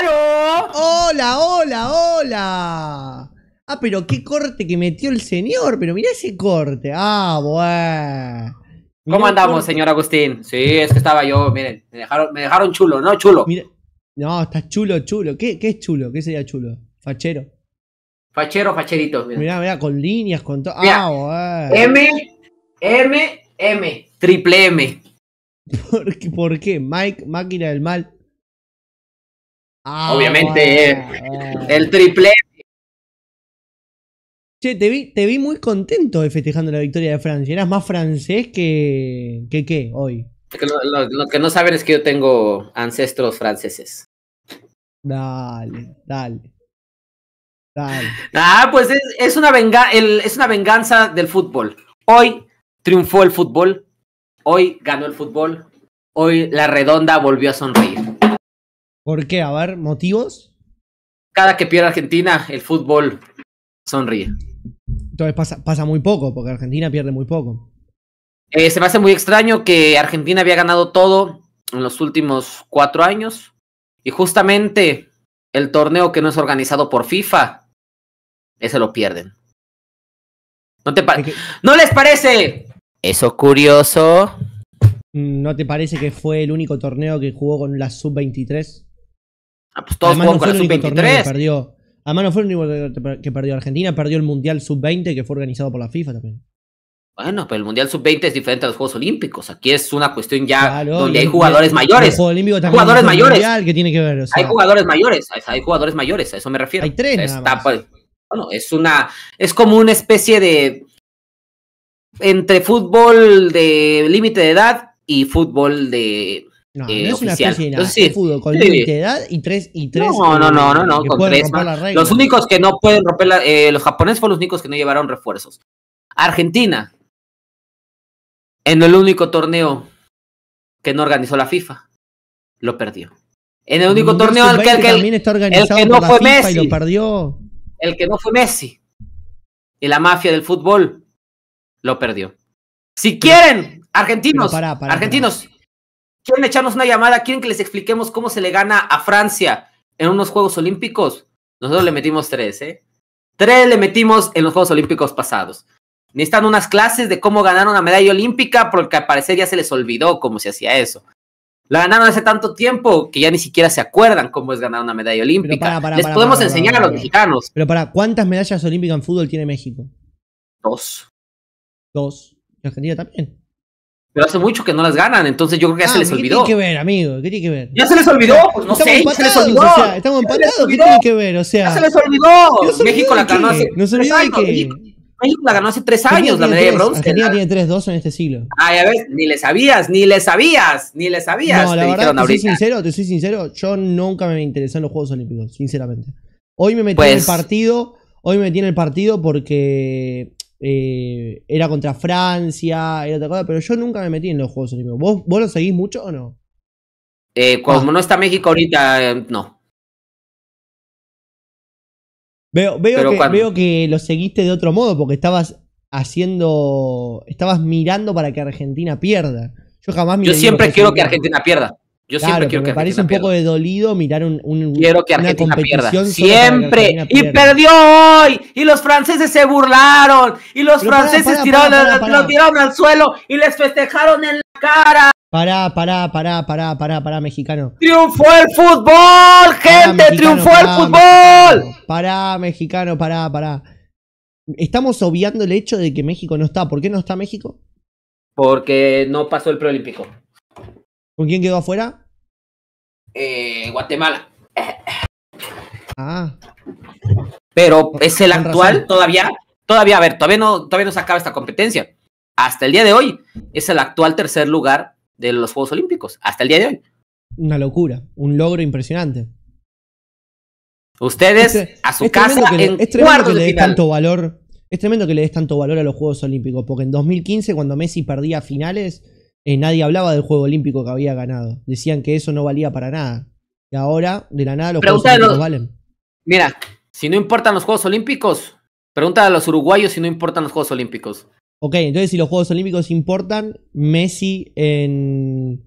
¡Hola, hola, hola! Ah, pero qué corte que metió el señor, pero mirá ese corte. Ah, bueno. ¿Cómo andamos, señor Agustín? Sí, es que estaba yo, miren, me dejaron, me dejaron chulo, ¿no? Chulo. no, está chulo, chulo. ¿Qué, es chulo? ¿Qué sería chulo? Fachero. Fachero, facherito. Mira, mira, con líneas, con todo. Ah, M, M, M, triple M. ¿Por, ¿Por qué? Mike, máquina del mal. Ah, Obviamente, eh, el triple. Che, te vi, muy contento festejando la victoria de Francia. Eras más francés que. que qué hoy. Lo, que no saben es que yo tengo ancestros franceses. Dale, dale. Dale. Ah, pues es, una es una venganza del fútbol. Hoy triunfó el fútbol. Hoy ganó el fútbol. Hoy la redonda volvió a sonreír. ¿Por qué? A ver, ¿motivos? Cada que pierde Argentina, el fútbol sonríe. Entonces pasa, muy poco, porque Argentina pierde muy poco. Eh, se me hace muy extraño que Argentina había ganado todo en los últimos cuatro años. Y justamente el torneo que no es organizado por FIFA, ese lo pierden. ¿No, te ¿No les parece? Eso curioso. ¿No te parece que fue el único torneo que jugó con la sub-23? Ah, pues todos Además, no fue el único que perdió. Además, fue el único que perdió Argentina, perdió el Mundial Sub-20 que fue organizado por la FIFA también. Bueno, pero el Mundial Sub-20 es diferente a los Juegos Olímpicos. Aquí es una cuestión ya donde hay jugadores mayores. jugadores mayores. Hay jugadores mayores, hay jugadores mayores, a eso me refiero. Hay tres. Pues, bueno, es una. Es como una especie de. Entre fútbol de límite de edad y fútbol de no, eh, es una de, Entonces, fútbol con sí. edad y tres y tres. No, no, no, no, eh, no con tres. Los únicos que no pueden romper la, eh, los japoneses fueron los únicos que no llevaron refuerzos. Argentina en el único torneo que no organizó la FIFA lo perdió. En el único mm, torneo al que, el que, no fue Messi lo perdió. El que no fue Messi y la mafia del fútbol lo perdió. Si quieren, argentinos, argentinos, ¿Quieren echarnos una llamada? ¿Quieren que les expliquemos cómo se le gana a Francia en unos Juegos Olímpicos? Nosotros le metimos tres, ¿eh? Tres le metimos en los Juegos Olímpicos pasados. Necesitan unas clases de cómo ganar una medalla olímpica, porque al parecer ya se les olvidó cómo se hacía eso. La ganaron hace tanto tiempo que ya ni siquiera se acuerdan cómo es ganar una medalla olímpica. les podemos enseñar a los mexicanos. Pero para, ¿cuántas medallas olímpicas en fútbol tiene México? Dos. Dos. ¿Y Argentina también? Pero hace mucho que no las ganan, entonces yo creo que ya se ah, les olvidó. ¿Qué tiene que ver, amigo? ¿Qué tiene que ver? Ya se les olvidó, pues no sé, se les olvidó. O sea, estamos empatados, ¿qué tiene que ver? O sea, ya se les olvidó. México la ganó hace. México la ganó hace tres años, la medalla de bronce. Argentina tiene 3-2 en este siglo. Ay, a ver, ni le sabías, ni le sabías, ni le sabías. No, la te verdad, te soy sincero, te soy sincero, yo nunca me interesé en los Juegos Olímpicos, sinceramente. Hoy me metí en el pues partido, hoy me metí en el partido porque eh, era contra Francia, era otra cosa, pero yo nunca me metí en los Juegos Olímpicos. ¿Vos, vos lo seguís mucho o no? Eh, como ah. no está México ahorita, eh, no. Veo, veo, que, veo, que, lo seguiste de otro modo, porque estabas haciendo. Estabas mirando para que Argentina pierda. Yo jamás Yo siempre quiero que Argentina pierda. Yo siempre quiero que me parece un poco de dolido mirar un, quiero que Argentina pierda. Siempre. y perdió hoy. Y los franceses se burlaron. Y los franceses lo tiraron al suelo y les festejaron en la cara. Pará, pará, pará, pará, pará, pará, mexicano. ¡Triunfó el fútbol, gente! ¡Triunfó el fútbol! pará, mexicano, pará, pará. Estamos obviando el hecho de que México no está. ¿Por qué no está México? Porque no pasó el preolímpico. ¿Con quién quedó afuera? Eh, Guatemala. Ah. Pero es el actual todavía. Todavía, a ver, todavía no, se acaba esta competencia. Hasta el día de hoy es el actual tercer lugar de los Juegos Olímpicos. Hasta el día de hoy. Una locura, un logro impresionante. Ustedes este- a su casa tanto valor. Es tremendo que le des tanto valor a los Juegos Olímpicos, porque en 2015 cuando Messi perdía finales, eh, nadie hablaba del Juego Olímpico que había ganado. Decían que eso no valía para nada. Y ahora, de la nada, los Juegos Olímpicos valen. Mira, si no importan los Juegos Olímpicos, pregunta a los uruguayos si no importan los Juegos Olímpicos. Ok, entonces si los Juegos Olímpicos importan, Messi en.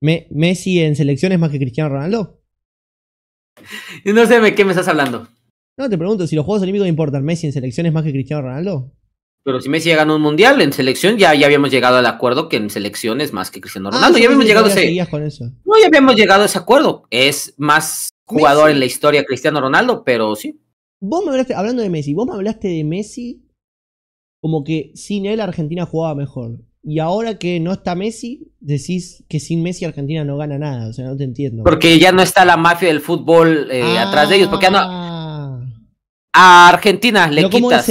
Messi en selecciones más que Cristiano Ronaldo. No sé de qué me estás hablando. No, te pregunto, si los Juegos Olímpicos importan, Messi en selecciones más que Cristiano Ronaldo. Pero si Messi gana un mundial, en selección ya, ya habíamos llegado al acuerdo que en selección es más que Cristiano ah, Ronaldo. ya habíamos llegado No, ya habíamos llegado a ese acuerdo. Es más jugador en la historia Cristiano Ronaldo, pero sí. Vos me hablaste, hablando de Messi, vos me hablaste de Messi como que sin él Argentina jugaba mejor. Y ahora que no está Messi, decís que sin Messi Argentina no gana nada. O sea, no te entiendo. Porque ya no está la mafia del fútbol eh, atrás de ellos. Porque no, ah a Argentina le quitas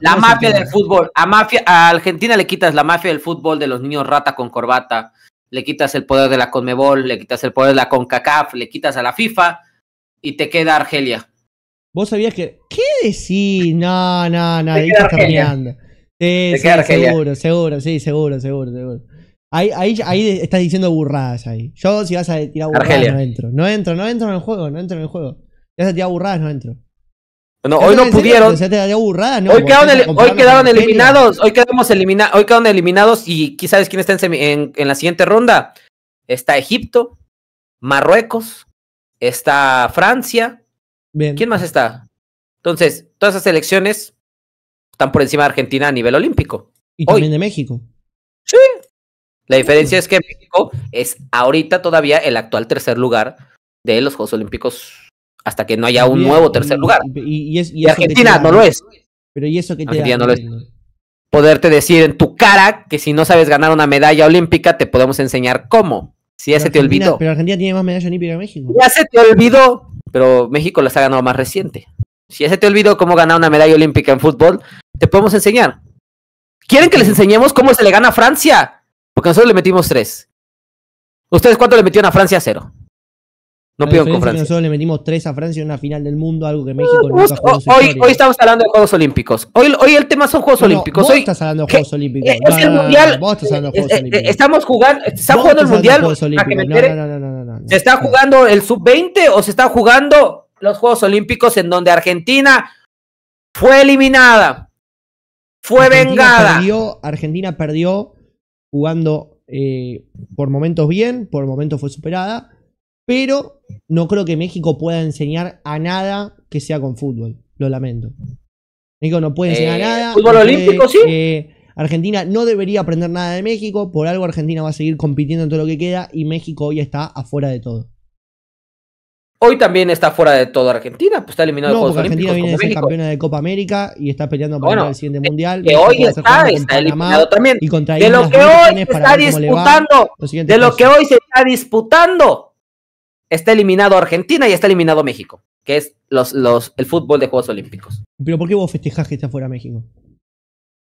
la mafia del fútbol. A, mafia, Argentina le quitas la mafia del fútbol de los niños rata con corbata. Le quitas el poder de la Conmebol, le quitas el poder de la CONCACAF, le quitas a la FIFA y te queda Argelia. Vos sabías que. ¿Qué decís? No, no, no, ahí estás seguro, seguro, sí, seguro, seguro, seguro. Ahí, ahí, ahí estás diciendo burradas ahí. Yo si vas a tirar burradas no entro. No entro, no entro en el juego, no entro en el juego. Si vas a tirar burradas, no entro hoy no pudieron. Hoy quedaron, eliminados. Hoy hoy quedaron eliminados. Y quién sabes quién está en, la siguiente ronda. Está Egipto, Marruecos, está Francia. Bien. ¿Quién más está? Entonces, todas esas selecciones están por encima de Argentina a nivel olímpico. Y también de México. Sí. La diferencia es que México es ahorita todavía el actual tercer lugar de los Juegos Olímpicos hasta que no haya un nuevo tercer lugar. Y, Argentina no lo es. Pero ¿y eso que Poderte decir en tu cara que si no sabes ganar una medalla olímpica, te podemos enseñar cómo. Si ya se te olvidó. Pero Argentina tiene más medallas olímpicas que México. Ya se te olvidó, pero México las ha ganado más reciente. Si ya se te olvidó cómo ganar una medalla olímpica en fútbol, te podemos enseñar. ¿Quieren que les enseñemos cómo se le gana a Francia? Porque nosotros le metimos tres. ¿Ustedes cuánto le metieron a Francia? Cero. No pido con Nosotros le metimos tres a Francia en una final del mundo, algo que México no, hoy, hoy, estamos hablando de Juegos Olímpicos. Hoy, hoy el tema son Juegos Olímpicos. hoy, estás hablando de Juegos Olímpicos. Estamos jugando, se está jugando el Mundial. Ah, ¿Se está jugando el Sub-20 o se está jugando los Juegos Olímpicos en donde Argentina fue eliminada? Fue vengada. Argentina perdió jugando eh, por momentos bien, por momentos fue superada, pero no creo que México pueda enseñar a nada que sea con fútbol. Lo lamento. México no puede enseñar eh, nada. Fútbol olímpico, sí. Argentina no debería aprender nada de México. Por algo Argentina va a seguir compitiendo en todo lo que queda y México hoy está afuera de todo. Hoy también está fuera de todo Argentina, pues está eliminado no, de Argentina viene de ser campeona de Copa América y está peleando para el siguiente eh, mundial. Que hoy está, está eliminado también. de lo que hoy se está disputando, de lo que hoy se está disputando, está eliminado Argentina y está eliminado México, que es los, el fútbol de Juegos Olímpicos. ¿Pero por qué vos festejás que está fuera México?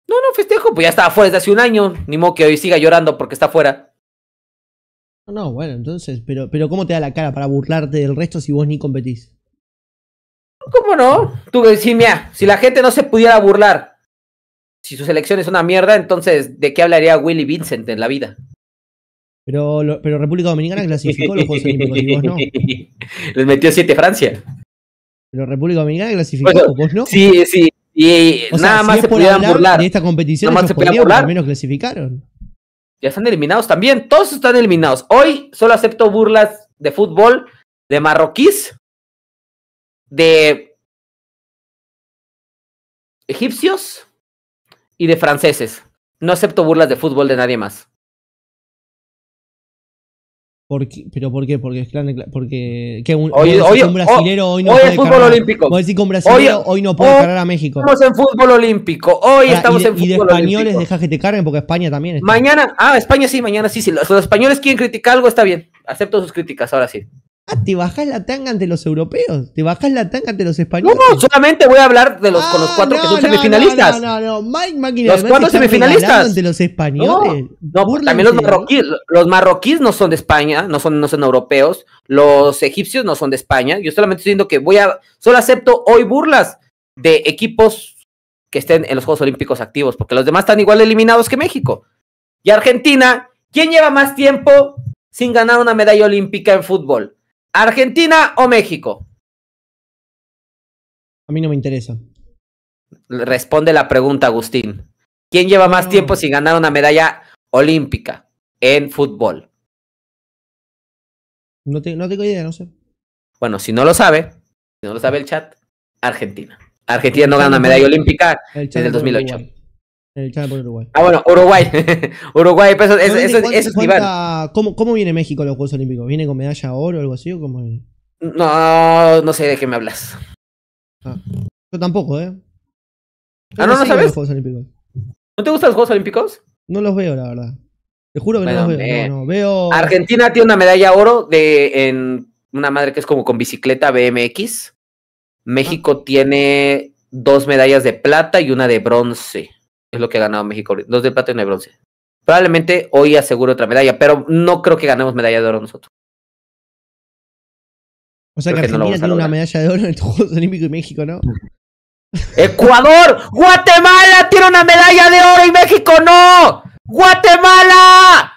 No, no festejo, pues ya estaba fuera desde hace un año, ni modo que hoy siga llorando porque está fuera. No, bueno, entonces, pero, pero ¿cómo te da la cara para burlarte del resto si vos ni competís? ¿Cómo no? Tú decís, mira, si la gente no se pudiera burlar, si su selección es una mierda, entonces, ¿de qué hablaría Willy Vincent en la vida? Pero, pero República Dominicana clasificó los Juegos Olímpicos y vos no. Les metió 7 Francia. Pero República Dominicana clasificó, bueno, vos no. Sí, sí. Y nada más se podían burlar. En esta competición nada más se podían burlar. menos clasificaron. Ya están eliminados también. Todos están eliminados. Hoy solo acepto burlas de fútbol, de marroquíes, de egipcios y de franceses. No acepto burlas de fútbol de nadie más. ¿Pero por qué? Porque, porque que porque hoy, un hoy, no puede es cargar, olímpico. hoy, no puede cargar a México. Estamos en fútbol olímpico. Hoy estamos en fútbol olímpico. Y de españoles deja que te carguen porque España también. Está. Mañana, ah, España sí, mañana sí. Si los españoles quieren criticar algo, está bien. Acepto sus críticas, ahora sí. Ah, te bajas la tanga ante los europeos, te bajas la tanga ante los españoles. No, no solamente voy a hablar de los con los ah, cuatro que son semifinalistas. No, no, no, Mike Los cuatro semifinalistas ante los españoles. No, también los marroquíes, los marroquíes no son de España, no son no son europeos, los egipcios no son de España. Yo solamente estoy diciendo que voy a solo acepto hoy burlas de equipos que estén en los Juegos Olímpicos activos, porque los demás están igual eliminados que México. Y Argentina, ¿quién lleva más tiempo sin ganar una medalla olímpica en fútbol? ¿Argentina o México? A mí no me interesa. Responde la pregunta, Agustín. ¿Quién lleva más tiempo sin ganar una medalla olímpica en fútbol? No, tengo idea, no sé. Bueno, si no lo sabe, si no lo sabe el chat, Argentina. Argentina no gana medalla olímpica en el 2008. El Ah, bueno, Uruguay. Uruguay, eso, es ¿cómo, viene México a los Juegos Olímpicos? ¿Viene con medalla de oro o algo así? No, no sé de qué me hablas. Ah, yo tampoco, ¿eh? ah, no, sabes. ¿No te gustan los Juegos Olímpicos? No los veo, la verdad. Te juro que no los veo. Argentina tiene una medalla de oro en una madre que es como con bicicleta BMX. México tiene dos medallas de plata y una de bronce es lo que ha ganado México, dos de plata y una de bronce. Probablemente hoy asegure otra medalla, pero no creo que ganemos medalla de oro nosotros. O sea que, tiene una medalla de oro en el Juegos Olímpicos y México, ¿no? ¡Ecuador! ¡Guatemala tiene una medalla de oro y México no! ¡Guatemala!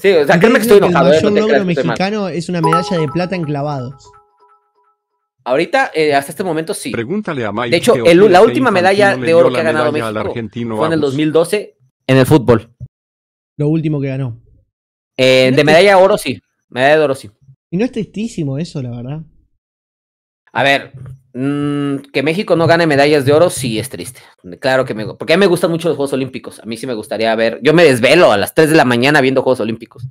Sí, o sea, créeme que estoy enojado. El eh, logro mexicano es una medalla de plata en clavados. Ahorita, eh, hasta este momento sí. Pregúntale a Mayo. De hecho, la última medalla de oro que ha ganado México fue en el 2012 en el fútbol. Lo último que ganó. Eh, de medalla de oro sí. Medalla de oro sí. Y no es tristísimo eso, la verdad. A ver, mm, que México no gane medallas de oro sí es triste. Claro que me. Porque a mí me gustan mucho los Juegos Olímpicos. A mí sí me gustaría ver. Yo me desvelo a las 3 de la mañana viendo Juegos Olímpicos.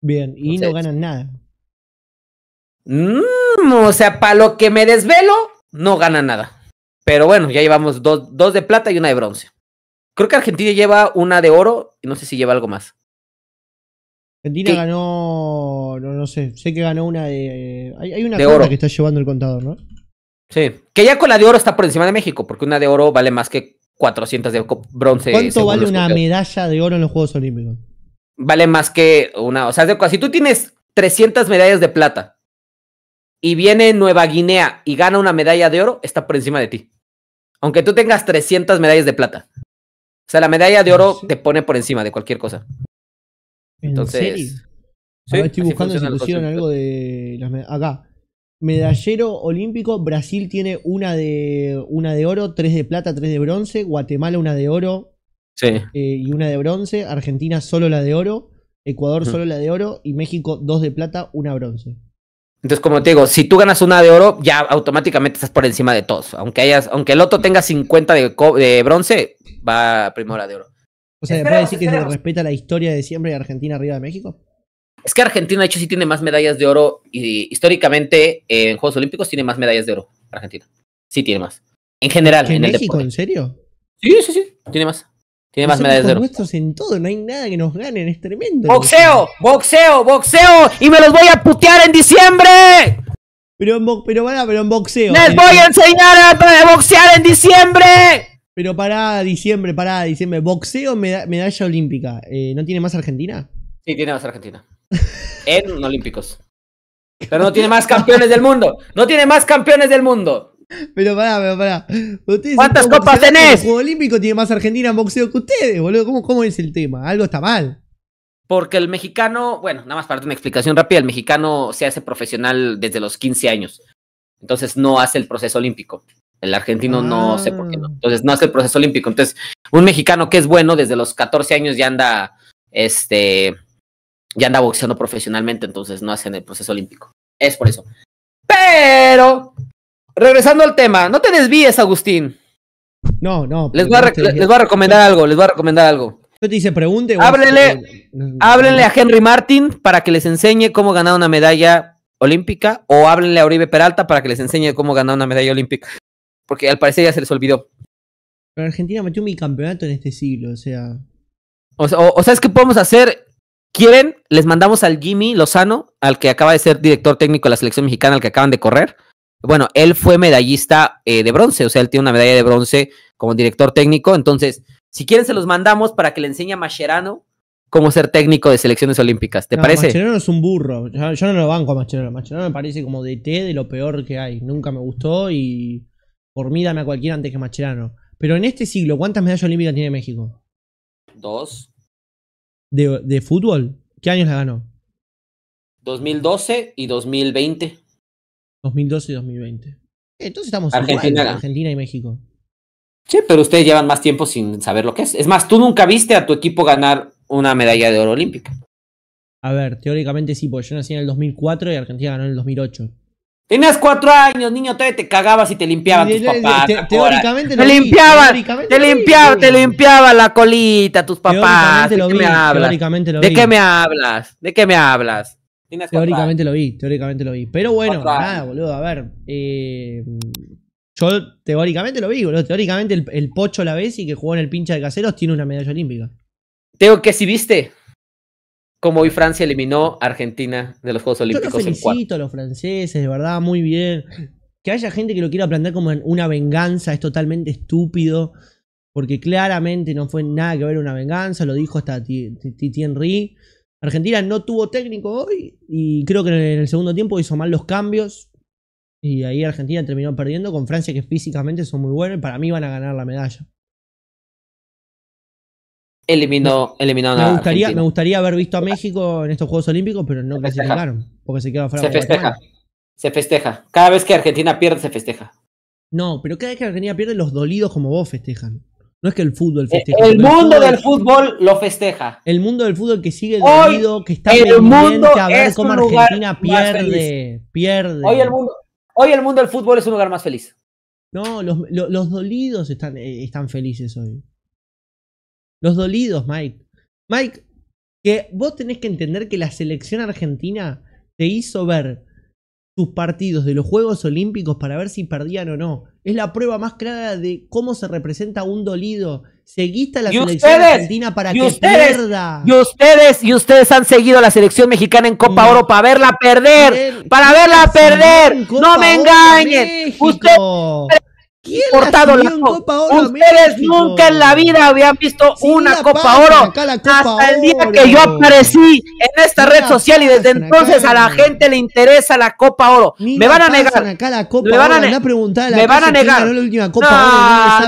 Bien, y no ganan nada. Mm, o sea, para lo que me desvelo, no gana nada. Pero bueno, ya llevamos dos, dos de plata y una de bronce. Creo que Argentina lleva una de oro y no sé si lleva algo más. Argentina ganó, no, sé, sé que ganó una de... hay, una de oro. que está llevando el contador, ¿no? Sí, que ya con la de oro está por encima de México, porque una de oro vale más que 400 de bronce. ¿Cuánto vale una medalla de oro en los Juegos Olímpicos? Vale más que una, o sea, si tú tienes 300 medallas de plata y viene Nueva Guinea y gana una medalla de oro, está por encima de ti. Aunque tú tengas 300 medallas de plata. O sea, la medalla de oro te pone por encima de cualquier cosa. Entonces. estoy buscando si pusieron algo de. acá. Medallero olímpico, Brasil tiene una de una de oro, tres de plata, tres de bronce, Guatemala una de oro sí. Eh, y una de bronce, Argentina solo la de oro, Ecuador solo la de oro y México dos de plata, una bronce. Entonces, como te digo, si tú ganas una de oro, ya automáticamente estás por encima de todos. Aunque hayas, aunque el otro tenga 50 de, bronce, va primero la de oro. O sea, ¿puede decir que se respeta la historia de siempre de Argentina arriba de México? Es que Argentina, de hecho, sí tiene más medallas de oro. Y históricamente, en Juegos Olímpicos, tiene más medallas de oro. Argentina. Sí tiene más. En general. ¿En, México, en serio? Sí, sí, sí. Tiene más. Tiene más medallas de Nuestros en todo, no hay nada que nos ganen, es tremendo. ¡Boxeo! ¡Boxeo! ¡Boxeo! ¡Y me los voy a putear en diciembre! Pero, pero pará, pero en boxeo. ¡Les eh, voy a eh. enseñar a boxear en diciembre! Pero para diciembre, para diciembre. Boxeo, medalla olímpica. Eh, ¿No tiene más Argentina? Sí, tiene más Argentina. en Olímpicos. Pero no tiene más campeones del mundo. No tiene más campeones del mundo. Pero pará, pero pará. ¿Cuántas copas tenés? El Juego Olímpico tiene más Argentina en boxeo que ustedes, boludo. ¿Cómo, es el tema? Algo está mal. Porque el mexicano, bueno, nada más para dar una explicación rápida, el mexicano se hace profesional desde los 15 años. Entonces no hace el proceso olímpico. El argentino no ah. sé por qué no. Entonces no hace el proceso olímpico. Entonces, un mexicano que es bueno desde los 14 años ya anda, este, ya anda boxeando profesionalmente, entonces no hace el proceso olímpico. Es por eso. Pero regresando al tema, no te desvíes, Agustín. No, no. Les voy, a, recomendar algo, les voy a recomendar algo. Yo te dice, pregunte. Háblenle, háblenle a Henry Martin para que les enseñe cómo ganar una medalla olímpica o háblenle a Oribe Peralta para que les enseñe cómo ganar una medalla olímpica. Porque al parecer ya se les olvidó. Pero Argentina metió mi campeonato en este siglo, o sea. O, sea, ¿sabes qué podemos hacer? ¿Quieren? Les mandamos al Jimmy Lozano, al que acaba de ser director técnico de la selección mexicana, al que acaban de correr bueno, él fue medallista eh, de bronce, o sea, él tiene una medalla de bronce como director técnico, entonces, si quieren se los mandamos para que le enseñe a Mascherano cómo ser técnico de selecciones olímpicas, ¿te parece? Mascherano es un burro, yo, no lo banco a Mascherano, Mascherano me parece como de té de lo peor que hay, nunca me gustó y por mí dame a cualquiera antes que Mascherano. Pero en este siglo, ¿cuántas medallas olímpicas tiene México? Dos. ¿De, de fútbol? ¿Qué años la ganó? 2012 y 2020. 2012 y 2020. Eh, entonces estamos Argentina, Argentina y México. Sí, pero ustedes llevan más tiempo sin saber lo que es. Es más, tú nunca viste a tu equipo ganar una medalla de oro olímpica. A ver, teóricamente sí, porque yo nací en el 2004 y Argentina ganó en el 2008. Tenías cuatro años, niño, todavía te cagabas y te limpiaban tus papás. Te, te limpiaban, te limpiaban, te limpiaba la colita tus papás. ¿De, qué me hablas? ¿De qué me hablas? teóricamente lo vi, teóricamente lo vi. Pero bueno, nada, boludo, a ver. Eh, yo teóricamente lo vi, boludo. Teóricamente el, Pocho la vez y que jugó en el pincha de caseros tiene una medalla olímpica. Tengo que si viste cómo hoy Francia eliminó a Argentina de los Juegos Olímpicos. Yo los felicito a los franceses, de verdad, muy bien. Que haya gente que lo quiera plantear como una venganza es totalmente estúpido. Porque claramente no fue nada que ver una venganza, lo dijo hasta Titi Henry. Argentina no tuvo técnico hoy y creo que en el segundo tiempo hizo mal los cambios. Y ahí Argentina terminó perdiendo con Francia, que físicamente son muy buenos y para mí van a ganar la medalla. Eliminó, eliminó me gustaría, me gustaría haber visto a México en estos Juegos Olímpicos, pero no se clasificaron porque se quedó Se festeja, se festeja. Cada vez que Argentina pierde, se festeja. No, pero cada vez que Argentina pierde, los dolidos como vos festejan. No es que el fútbol eh, festeja. El, mundo del fútbol lo festeja. El mundo del fútbol que sigue dolido, que está el mundo a ver cómo Argentina pierde, pierde. Hoy el mundo, hoy el mundo del fútbol es un lugar más feliz. No, los, dolidos están, eh, están felices hoy. Los dolidos, Mike. Mike, que vos tenés que entender que la selección argentina te hizo ver sus partidos de los Juegos Olímpicos para ver si perdían o no. Es la prueba más clara de cómo se representa un dolido. Seguiste a la selección argentina para que pierda. Y ustedes, y ustedes han seguido a la selección mexicana en Copa Oro para verla perder. para verla perder. No me engañen. ¿Quién portado la Copa Oro Ustedes nunca en la vida habían visto una Copa Oro hasta el día que yo aparecí en esta red social y desde entonces a la gente le interesa la Copa Oro. me van a negar. la Copa me van a, negar. me van a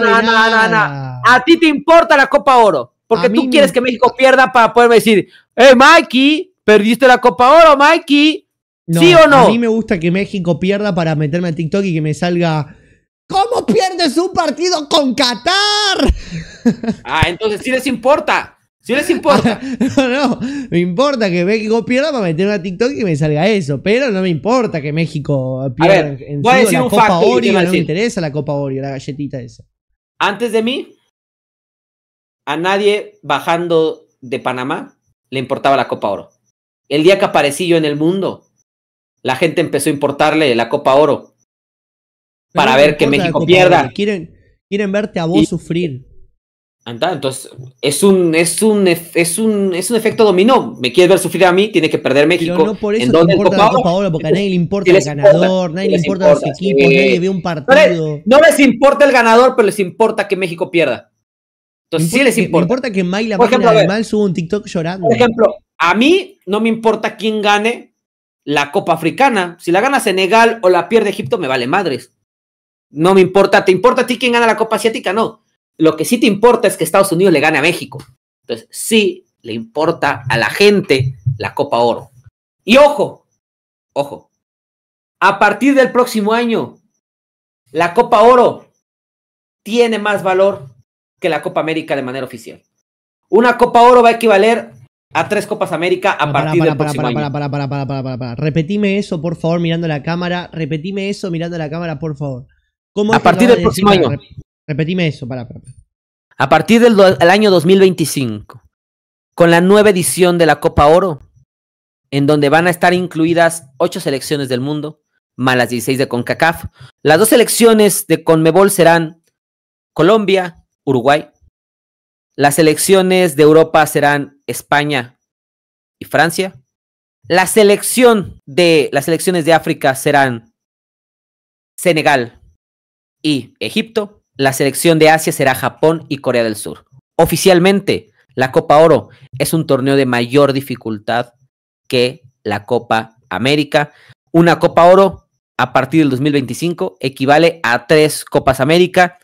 negar. A ti te importa la Copa Oro porque tú quieres que México pierda para poderme decir, "Eh, Mikey, perdiste la Copa Oro, Mikey." ¿Sí o no? A mí me gusta que México pierda para meterme a TikTok y que me salga ¿Cómo pierdes un partido con Qatar? Ah, entonces sí les importa. Sí les importa. no, no, me importa que México pierda para meter una TikTok y me salga eso, pero no me importa que México pierda. A ver, en voy a decir un Copa no me interesa la Copa Oro, la galletita esa. Antes de mí, a nadie bajando de Panamá le importaba la Copa Oro. El día que aparecí yo en el mundo, la gente empezó a importarle la Copa Oro para ver que México pierda. Quieren, quieren verte a vos sufrir. entonces es un, es un es un es un efecto dominó. Me quieres ver sufrir a mí, tiene que perder México. no importa porque a nadie le importa el ganador, nadie le importa, los equipos, nadie ve un partido. No les, importa el ganador, pero les importa que México pierda. Entonces sí les importa. importa que Por ejemplo, a mí no me importa quién gane la Copa Africana. Si la gana Senegal o la pierde Egipto, me vale madres. No me importa, ¿te importa a ti quién gana la Copa Asiática? No. Lo que sí te importa es que Estados Unidos le gane a México. Entonces, sí le importa a la gente la Copa Oro. Y ojo, ojo, a partir del próximo año, la Copa Oro tiene más valor que la Copa América de manera oficial. Una Copa Oro va a equivaler a tres Copas América a partir del próximo año. Para, para, para, para, para, para. Repetime eso, por favor, mirando la cámara. Repetime eso mirando la cámara, por favor a partir del próximo año. Repetime eso, para, A partir del año 2025, con la nueva edición de la Copa Oro, en donde van a estar incluidas ocho selecciones del mundo, más las 16 de CONCACAF. Las dos selecciones de CONMEBOL serán Colombia, Uruguay. Las selecciones de Europa serán España y Francia. La selección de las selecciones de África serán Senegal, y Egipto, la selección de Asia será Japón y Corea del Sur. Oficialmente, la Copa Oro es un torneo de mayor dificultad que la Copa América. Una Copa Oro a partir del 2025 equivale a tres Copas América.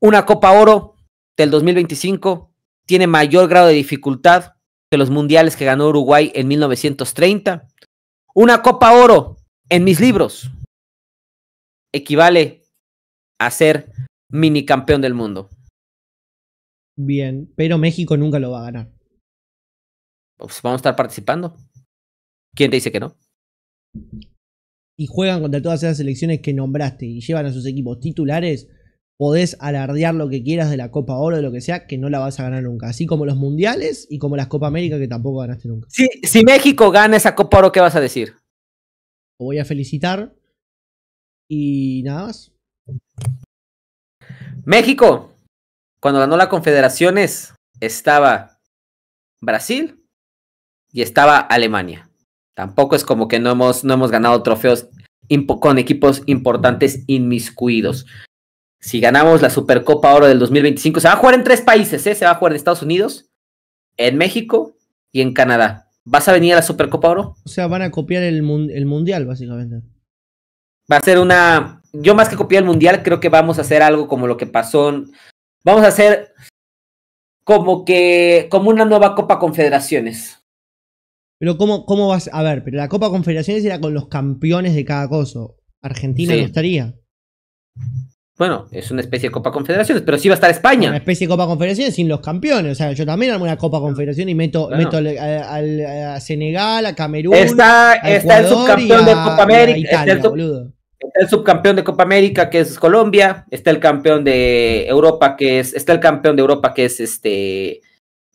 Una Copa Oro del 2025 tiene mayor grado de dificultad que los mundiales que ganó Uruguay en 1930. Una Copa Oro en mis libros equivale a ser mini campeón del mundo. Bien, pero México nunca lo va a ganar. Pues vamos a estar participando. ¿Quién te dice que no? Y juegan contra todas esas selecciones que nombraste y llevan a sus equipos titulares, podés alardear lo que quieras de la Copa Oro, de lo que sea, que no la vas a ganar nunca. Así como los mundiales y como las Copa América, que tampoco ganaste nunca. Si, si México gana esa Copa Oro, ¿qué vas a decir? Lo voy a felicitar. Y nada más. México, cuando ganó la Confederaciones, estaba Brasil y estaba Alemania. Tampoco es como que no hemos, no hemos ganado trofeos con equipos importantes inmiscuidos. Si ganamos la Supercopa Oro del 2025, se va a jugar en tres países, ¿eh? Se va a jugar en Estados Unidos, en México y en Canadá. ¿Vas a venir a la Supercopa Oro? O sea, van a copiar el, el Mundial, básicamente. Va a ser una yo más que copiar el mundial, creo que vamos a hacer algo como lo que pasó. Vamos a hacer como que, como una nueva Copa Confederaciones. Pero ¿cómo, cómo vas? A ver, pero la Copa Confederaciones era con los campeones de cada coso. Argentina no estaría. Bueno, es una especie de Copa Confederaciones, pero sí va a estar España. Una especie de Copa Confederaciones sin los campeones. O sea, yo también hago una Copa Confederación y meto, meto al, a Senegal, a Camerún. Está, está el subcampeón de Copa América. Está el subcampeón de Copa América, que es Colombia, está el campeón de Europa, que es, está el campeón de Europa, que es este,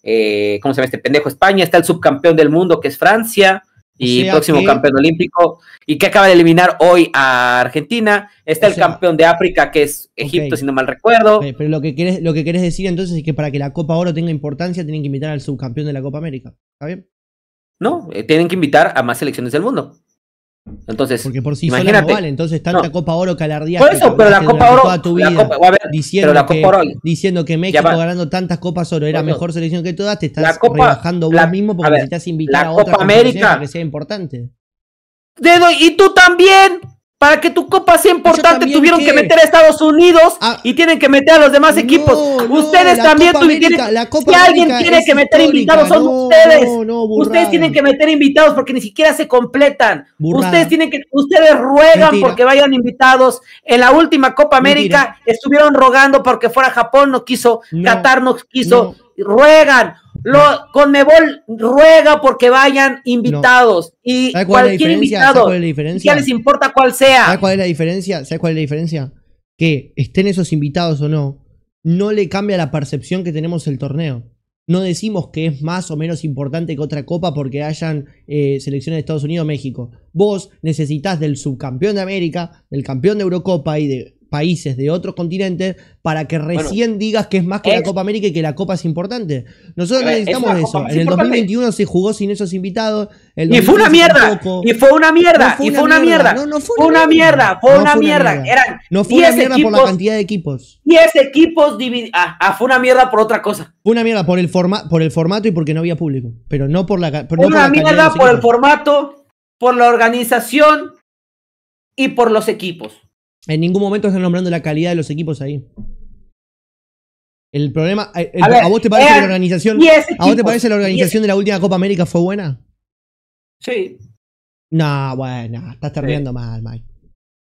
eh, ¿cómo se llama este pendejo? España, está el subcampeón del mundo, que es Francia, y próximo campeón olímpico, y que acaba de eliminar hoy a Argentina, está el campeón de África, que es Egipto, si no mal recuerdo. pero lo que, quieres lo que decir entonces es que para que la Copa Oro tenga importancia, tienen que invitar al subcampeón de la Copa América, ¿está bien? No, eh, tienen que invitar a más selecciones del mundo. Entonces, Porque por si entonces tanta Copa Oro calardía eso, pero la Copa Oro. Toda tu vida, diciendo, que, México ganando tantas Copas Oro era mejor selección que todas, te estás rebajando vos mismo porque necesitas invitar a otra Copa que sea importante. Dedo, y tú también. Para que tu copa sea importante, tuvieron que meter a Estados Unidos ah. y tienen que meter a los demás equipos. ustedes también tuvieron. Si alguien tiene que meter invitados, son ustedes. ustedes tienen que meter invitados porque ni siquiera se completan. Ustedes tienen que, ustedes ruegan porque vayan invitados. En la última Copa América estuvieron rogando porque fuera Japón, no quiso, Qatar no quiso. Ruegan, lo, Conmebol ruega porque vayan invitados y cualquier invitado, ya les importa cuál sea. ¿Sabes cuál es la diferencia? ¿Sabes cuál es la diferencia? Que estén esos invitados o no, no le cambia la percepción que tenemos del torneo. No decimos que es más o menos importante que otra copa porque hayan eh, selecciones de Estados Unidos o México. Vos necesitas del subcampeón de América, del campeón de Eurocopa y de países de otros continentes para que recién digas que es más que la Copa América y que la Copa es importante. Nosotros necesitamos eso. En el 2021 se jugó sin esos invitados. y fue una mierda. Y fue una mierda. fue y fue una mierda. No, fue, una mierda. Fue una mierda. no fue una mierda por la cantidad de equipos. 10 equipos divididos. Ah, ah, fue una mierda por otra cosa. Fue una mierda por el, forma, por el formato y porque no había público. Pero no por la. una mierda por el formato, por la organización y por los equipos. En ningún momento están nombrando la calidad de los equipos ahí. El problema. Eh, a, vos te parece la organización? ¿A vos te parece la organización de la última Copa América fue buena? Sí. No, bueno, estás terminando mal, Mike.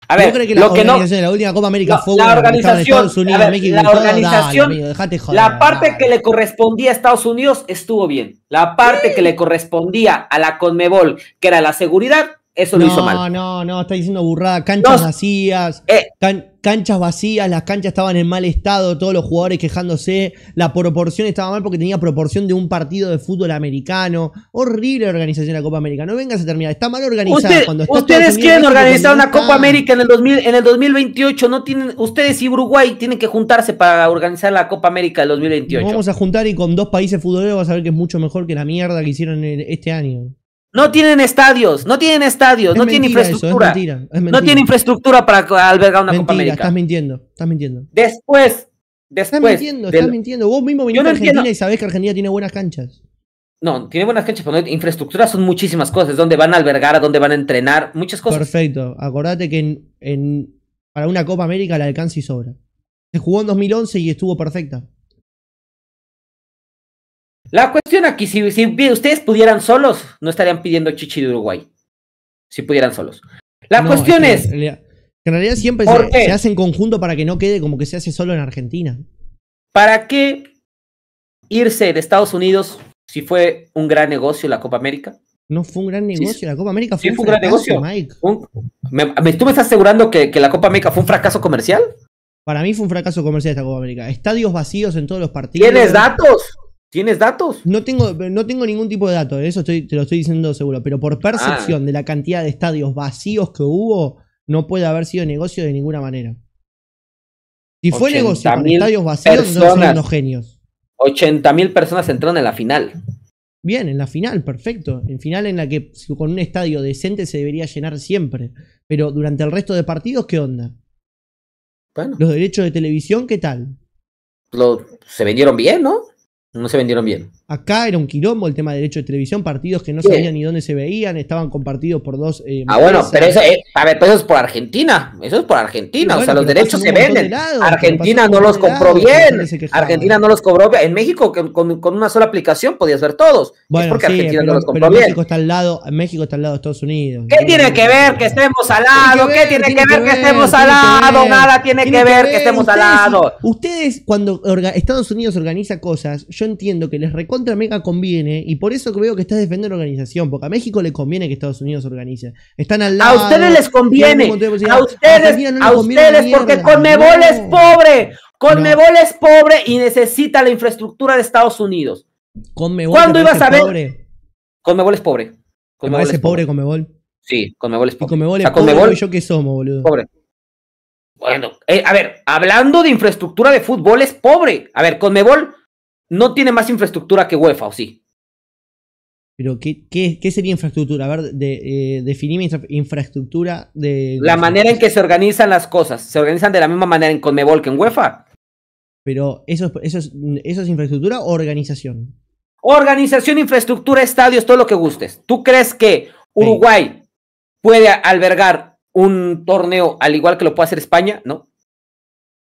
A ver, ¿No crees que la organización no, de la última Copa América fue buena? La organización, de Estados Unidos, la organización, joder, la parte que le correspondía a Estados Unidos estuvo bien. La parte que le correspondía a la Conmebol, que era la seguridad, eso no, lo hizo mal. No, no, no, está diciendo burrada. Canchas vacías, eh. canchas vacías, las canchas estaban en mal estado, todos los jugadores quejándose. La proporción estaba mal porque tenía proporción de un partido de fútbol americano. Horrible organización de la Copa América. No vengas a terminar, está mal organizada. cuando ustedes quieren organizar una Copa América en el, 2000, en el 2028. No tienen, ustedes y Uruguay tienen que juntarse para organizar la Copa América del 2028. vamos a juntar y con dos países futboleros vas a ver que es mucho mejor que la mierda que hicieron este año. No tienen estadios, no tienen estadios, no tienen infraestructura. No tienen infraestructura para albergar una Copa América. Estás mintiendo, estás mintiendo. Después, después. Estás mintiendo, estás mintiendo. Vos mismo viniste a Argentina y sabés que Argentina tiene buenas canchas. No, tiene buenas canchas, pero infraestructura son muchísimas cosas, Dónde van a albergar, a dónde van a entrenar, muchas cosas. Perfecto, acordate que para una Copa América la alcance y sobra. Se jugó en 2011 y estuvo perfecta. La cuestión aquí, si, ustedes pudieran solos, no estarían pidiendo chichi de Uruguay. Si pudieran solos. La cuestión es. en realidad siempre se, hace en conjunto para que no quede como que se hace solo en Argentina. ¿Para qué irse de Estados Unidos si fue un gran negocio la Copa América? No fue un gran negocio, la Copa América fue, un, gran fracaso, negocio. ¿Tú me estás asegurando que, que la Copa América fue un fracaso comercial? Para mí fue un fracaso comercial esta Copa América. Estadios vacíos en todos los partidos. ¿Tienes datos? ¿Tienes datos? No tengo, no tengo ningún tipo de dato, ¿eh? eso te lo estoy diciendo seguro, pero por percepción ah. de la cantidad de estadios vacíos que hubo, no puede haber sido negocio de ninguna manera. Si fue negocio con estadios vacíos, no son unos genios. 80.000 personas entraron en la final. Bien, en la final, perfecto. En final en la que con un estadio decente se debería llenar siempre. Pero durante el resto de partidos, ¿qué onda? Bueno. Los derechos de televisión, ¿qué tal? Lo, se vendieron bien, ¿no? no se vendieron bien. Acá era un quilombo el tema de derecho de televisión, partidos que no sabían ni dónde se veían, estaban compartidos por dos. Eh, ah, bueno, pero eso, es por Argentina. Eso es por Argentina. o sea, los derechos se venden. Argentina no los compró bien. Argentina no los cobró bien. En México, con, con, una sola aplicación podías ver todos. Bueno, es porque Argentina no los compró bien. México está, al lado, México está al lado de Estados Unidos. ¿Qué tiene que ver que estemos al lado? ¿Qué tiene que ver que estemos al lado? Nada tiene que ver que estemos al lado. Ustedes, cuando Estados Unidos organiza cosas, yo entiendo que les recuerdo contra mega conviene y por eso creo que estás defendiendo la organización, porque a México le conviene que Estados Unidos organice. Están al lado. A ustedes les conviene. A ustedes, a ustedes, porque Conmebol es pobre. Conmebol es pobre y necesita la infraestructura de Estados Unidos. Conmebol ¿Cuándo ibas a ver? Pobre. Conmebol es pobre. Conmebol es pobre, Conmebol. Sí, Conmebol es pobre. Y Conmebol es yo qué somos, boludo. Pobre. Bueno, eh, a ver, hablando de infraestructura de fútbol es pobre. A ver, Conmebol no tiene más infraestructura que UEFA, ¿o sí? Pero, ¿qué, sería infraestructura? A ver, de, eh, definime infraestructura de... La manera en que se organizan las cosas. Se organizan de la misma manera en Conmebol que en UEFA. Pero, ¿eso, es, infraestructura o organización? Organización, infraestructura, estadios, todo lo que gustes. ¿Tú crees que Uruguay puede albergar un torneo al igual que lo puede hacer España? No.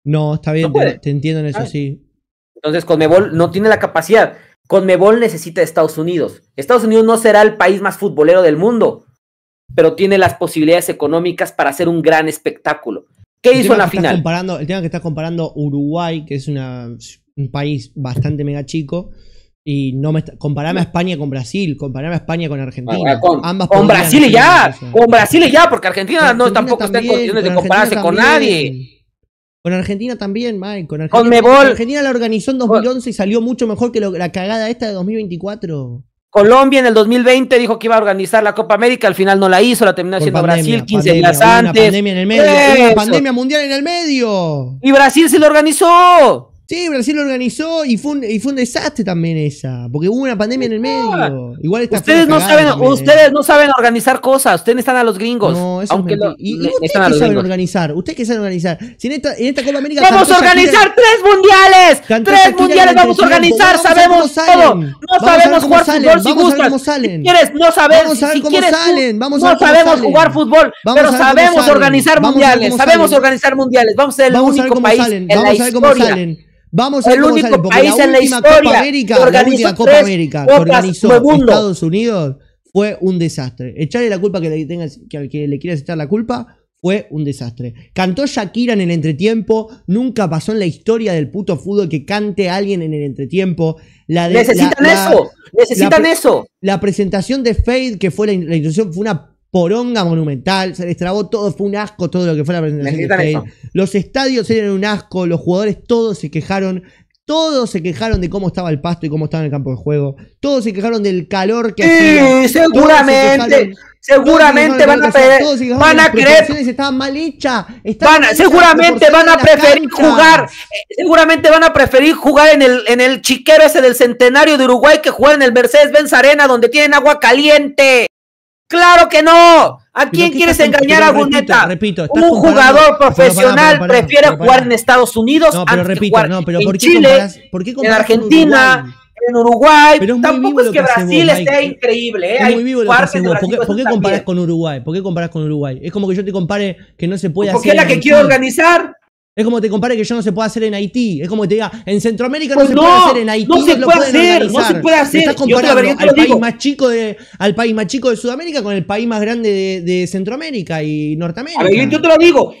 No, está bien, te, entiendo en eso, ah. sí. Entonces, Conmebol no tiene la capacidad. Conmebol necesita Estados Unidos. Estados Unidos no será el país más futbolero del mundo, pero tiene las posibilidades económicas para hacer un gran espectáculo. ¿Qué hizo en la final? Comparando, el tema que está comparando Uruguay, que es un país bastante mega chico, y no me comparame a España con Brasil, comparame a España con Argentina. Ah, con, Ambas con Brasil y ya, con Brasil y ya, porque Argentina, no tampoco está en condiciones de compararse con nadie. Con Argentina también, Mike. Con Argentina, Argentina la organizó en 2011 y salió mucho mejor que la cagada esta de 2024. Colombia en el 2020 dijo que iba a organizar la Copa América, al final no la hizo, la terminó haciendo Brasil 15 días antes. Una pandemia en el medio, una pandemia mundial en el medio. Y Brasil se lo organizó. Sí, Brasil lo organizó y fue, un, desastre también esa, porque hubo una pandemia en el medio. Igual ustedes no saben, ustedes ¿eh? no saben organizar cosas, ustedes están a los gringos. No, aunque es y, ustedes que saben organizar, ustedes que saben organizar. vamos a organizar tres mundiales, tres mundiales vamos a organizar, sabemos todo. No sabemos jugar salen, fútbol si gustas. quieres no saber, si cómo salen, no sabemos jugar fútbol, pero sabemos organizar mundiales, sabemos organizar mundiales. Vamos a ser el único país en la historia Vamos a el único porque la en Copa América, Copa América que organizó Estados Unidos fue un desastre. Echarle la culpa que le, que, le quieras echar la culpa fue un desastre. Cantó Shakira en el entretiempo, nunca pasó en la historia del puto fútbol que cante alguien en el entretiempo. necesitan eso, necesitan eso. La presentación de Fade, que fue la, introducción, fue una poronga monumental, se les trabó todo, fue un asco todo lo que fue la presentación. los estadios eran un asco, los jugadores todos se quejaron, todos se quejaron de cómo estaba el pasto y cómo estaba el campo de juego, todos se quejaron del calor que hacía. seguramente. Seguramente van a, creer van a querer. Estaban mal hechas. seguramente van a preferir jugar. Eh, seguramente van a preferir jugar en el, en el chiquero ese del centenario de Uruguay que jugar en el Mercedes Benz Arena donde tienen agua caliente. Claro que no. ¿A quién quieres engañar a Repito, un jugador profesional prefiere jugar en Estados Unidos no, pero antes jugar no, pero en ¿por qué Chile, en Argentina, en Uruguay. Pero Tampoco es que, Brasil esté increíble. ¿eh? Es muy vivo lo que ¿Por qué, comparas con Uruguay? ¿Por qué comparas con Uruguay? Es como que yo te compare que no se puede ¿Por hacer. Porque es la que quiero organizar. Es como te compare que ya no se puede hacer en Haití. Es como te diga, en Centroamérica no pues se puede hacer en Haití. No se, puede hacer, no se puede hacer. Estás comparando al, país más chico de, al país más chico de Sudamérica con el país más grande de, Centroamérica y Norteamérica. yo te lo digo.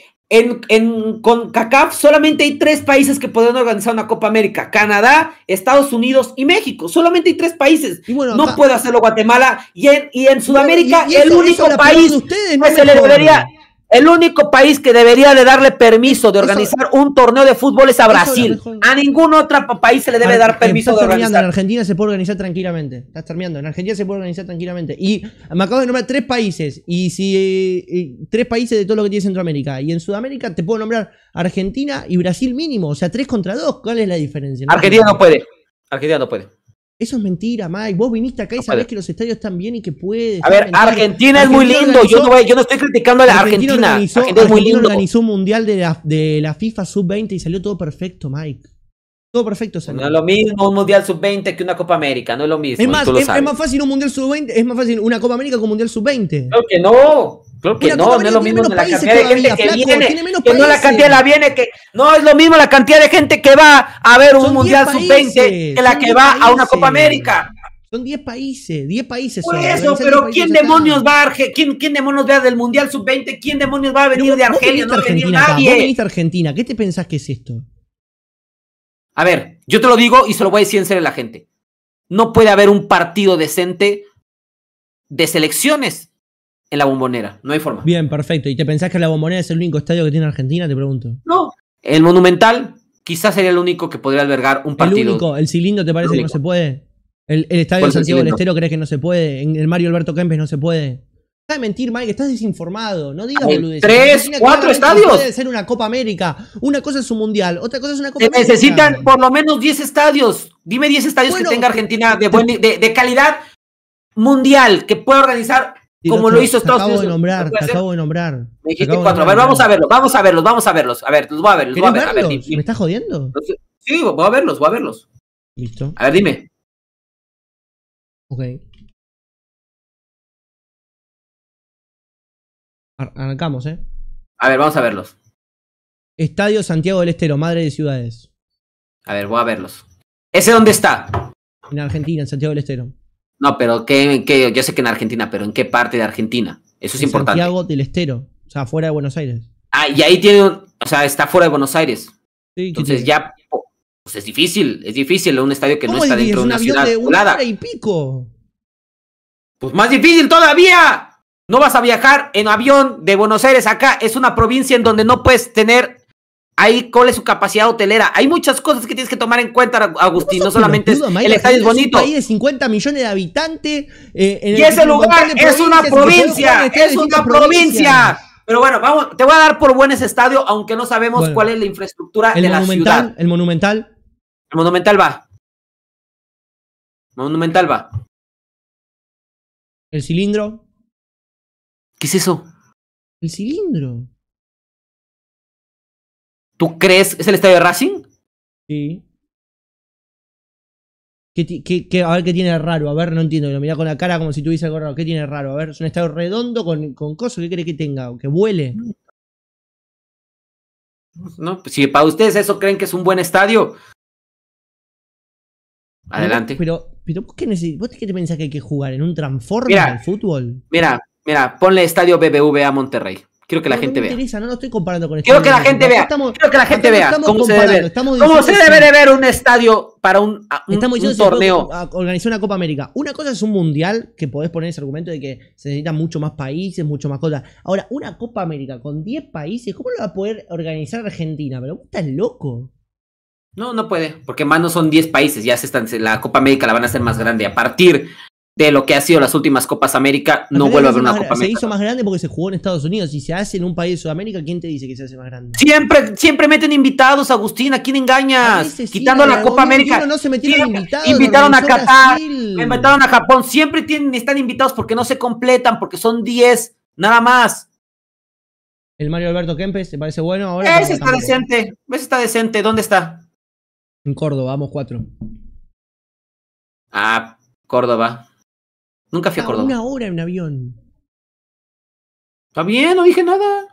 con CACAF solamente hay tres países que pueden organizar una Copa América: Canadá, Estados Unidos y México. Solamente hay tres países. no puede hacerlo Guatemala. Y en, y en Sudamérica, el único país ustedes, no que se le debería. El único país que debería de darle permiso de organizar un torneo de fútbol es a Brasil. A ningún otro país se le debe ah, dar permiso de organizar. En Argentina se puede organizar tranquilamente. Estás terminando. En Argentina se puede organizar tranquilamente. Y me acabo de nombrar tres países. Y si tres países de todo lo que tiene Centroamérica. Y en Sudamérica te puedo nombrar Argentina y Brasil mínimo. O sea, tres contra dos. ¿Cuál es la diferencia? Argentina no puede. Argentina no puede. Eso es mentira, Mike. Vos viniste acá y sabés que los estadios están bien y que puedes. A ver, Argentina es muy lindo. yo, no estoy criticando a la Argentina. Argentina, organizó, un mundial de la, FIFA sub-20 y salió todo perfecto, Mike. Todo perfecto salió. No es lo mismo un mundial sub-20 que una Copa América. No es lo mismo. Es más, fácil un mundial sub-20. Es más fácil una Copa América que un mundial sub-20. Creo que no que no, no es lo mismo la cantidad de gente que viene, que no es lo mismo la cantidad de gente que va a ver un Mundial Sub-20 que la que va a una Copa América. Son 10 países, 10 países. Por pero ¿quién demonios va a Arge ¿Quién, demonios va del Mundial Sub-20? ¿Quién demonios va a venir de Argelia? No va nadie. Argentina, ¿qué te pensás que es esto? A ver, yo te lo digo y se lo voy a decir en serio a la gente. No puede haber un partido decente de selecciones en la bombonera, no hay forma. Bien, perfecto. ¿Y te pensás que la bombonera es el único estadio que tiene Argentina? Te pregunto. No, el monumental quizás sería el único que podría albergar un partido. El único, el cilindro te parece que no se puede. El, estadio de Santiago del Estero crees que no se puede. En el Mario Alberto Kempes no se puede. Deja de mentir, Mike, estás desinformado. No digas boludeces. Tres, cuatro estadios. Puede ser una Copa América. Una cosa es un mundial, otra cosa es una Copa Necesitan por lo menos 10 estadios. Dime 10 estadios que tenga Argentina de, de, de calidad mundial que pueda organizar como lo hizo acabo De nombrar, te acabo de nombrar. Me dijiste cuatro. A ver, vamos a verlos, vamos a verlos, vamos a verlos. A ver, los voy a ver, los voy a ver. ¿Me estás jodiendo? Sí, voy a verlos, voy a verlos. Listo. A ver, dime. Ok. arrancamos, ¿eh? A ver, vamos a verlos. Estadio Santiago del Estero, madre de ciudades. A ver, voy a verlos. ¿Ese dónde está? En Argentina, en Santiago del Estero. No, pero ¿qué, qué, yo sé que en Argentina, pero ¿en qué parte de Argentina? Eso es importante. Santiago del Estero, o sea, fuera de Buenos Aires. Ah, y ahí tiene, un, o sea, está fuera de Buenos Aires. Sí, Entonces ya, pues es difícil, es difícil un estadio que no está dentro de una avión ciudad de una y pico. Pues más difícil todavía. No vas a viajar en avión de Buenos Aires acá. Es una provincia en donde no puedes tener Ahí, ¿cuál es su capacidad hotelera? Hay muchas cosas que tienes que tomar en cuenta, Agustín. No solamente el estadio es bonito. Es país de 50 millones de habitantes. Eh, y ese lugar es una provincia. Es una provincia. Pero bueno, te voy a dar por buen ese estadio, aunque no sabemos cuál es la infraestructura de la ciudad. El Monumental. El Monumental va. Monumental va. ¿El cilindro? ¿Qué es eso? El cilindro. ¿Tú crees? ¿Es el estadio de Racing? Sí. a ver, ¿qué tiene raro? A ver, no entiendo. Lo mirá con la cara como si tuviese algo raro. ¿Qué tiene raro? A ver, es un estadio redondo con, con coso. ¿Qué cree que tenga? que vuele? No, pues si para ustedes eso creen que es un buen estadio. Adelante. Pero, pero, ¿vos, qué te pensás que hay que jugar? ¿En un transforme al fútbol? Mira, mira, ponle estadio BBVA Monterrey. Quiero que la gente vea. no estoy comparando con Quiero que la gente vea. quiero que la gente vea cómo se debe ver. Cómo se debe de ver un estadio para un, torneo. Organizar una Copa América. Una cosa es un mundial, que podés poner ese argumento de que se necesitan mucho más países, mucho más cosas. Ahora, una Copa América con 10 países, ¿cómo lo va a poder organizar Argentina? Pero vos estás loco. No, no puede, porque más no son 10 países, ya se están, la Copa América la van a hacer más grande. A partir de lo que ha sido las últimas Copas América. No vuelve a haber una Copa América. Se hizo más grande porque se jugó en Estados Unidos. Si se hace en un país de Sudamérica, ¿quién te dice que se hace más grande? Siempre, siempre meten invitados, Agustín. ¿A quién engañas? Quitando la, Copa América. No se metieron invitados, invitaron a Qatar, invitaron a Japón. Siempre están invitados porque no se completan, porque son 10, nada más. El Mario Alberto Kempes, ¿te parece bueno ahora? Ese está decente, ese está decente. ¿Dónde está? En Córdoba, vamos cuatro. Ah, Córdoba. Nunca fui a, Córdoba. Una hora en avión. Está bien, no dije nada.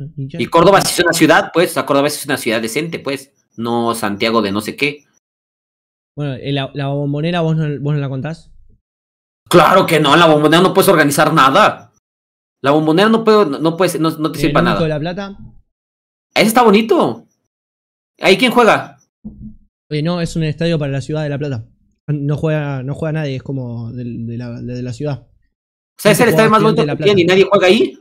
Ah, y, Córdoba Si es una ciudad, pues. Córdoba es una ciudad decente, pues. No Santiago de no sé qué. Bueno, ¿la, bombonera vos no, vos la contás? Claro que no, la bombonera no puedes organizar nada. La bombonera no puedo, no, puedes, no, te sirve para nada. de la plata? Ese está bonito. ¿Ahí quién juega? Oye, no, es un estadio para la ciudad de La Plata. No juega, no juega nadie, es como de, la, de la, ciudad. ¿Sabes el estadio más bonito que tiene y nadie juega ahí?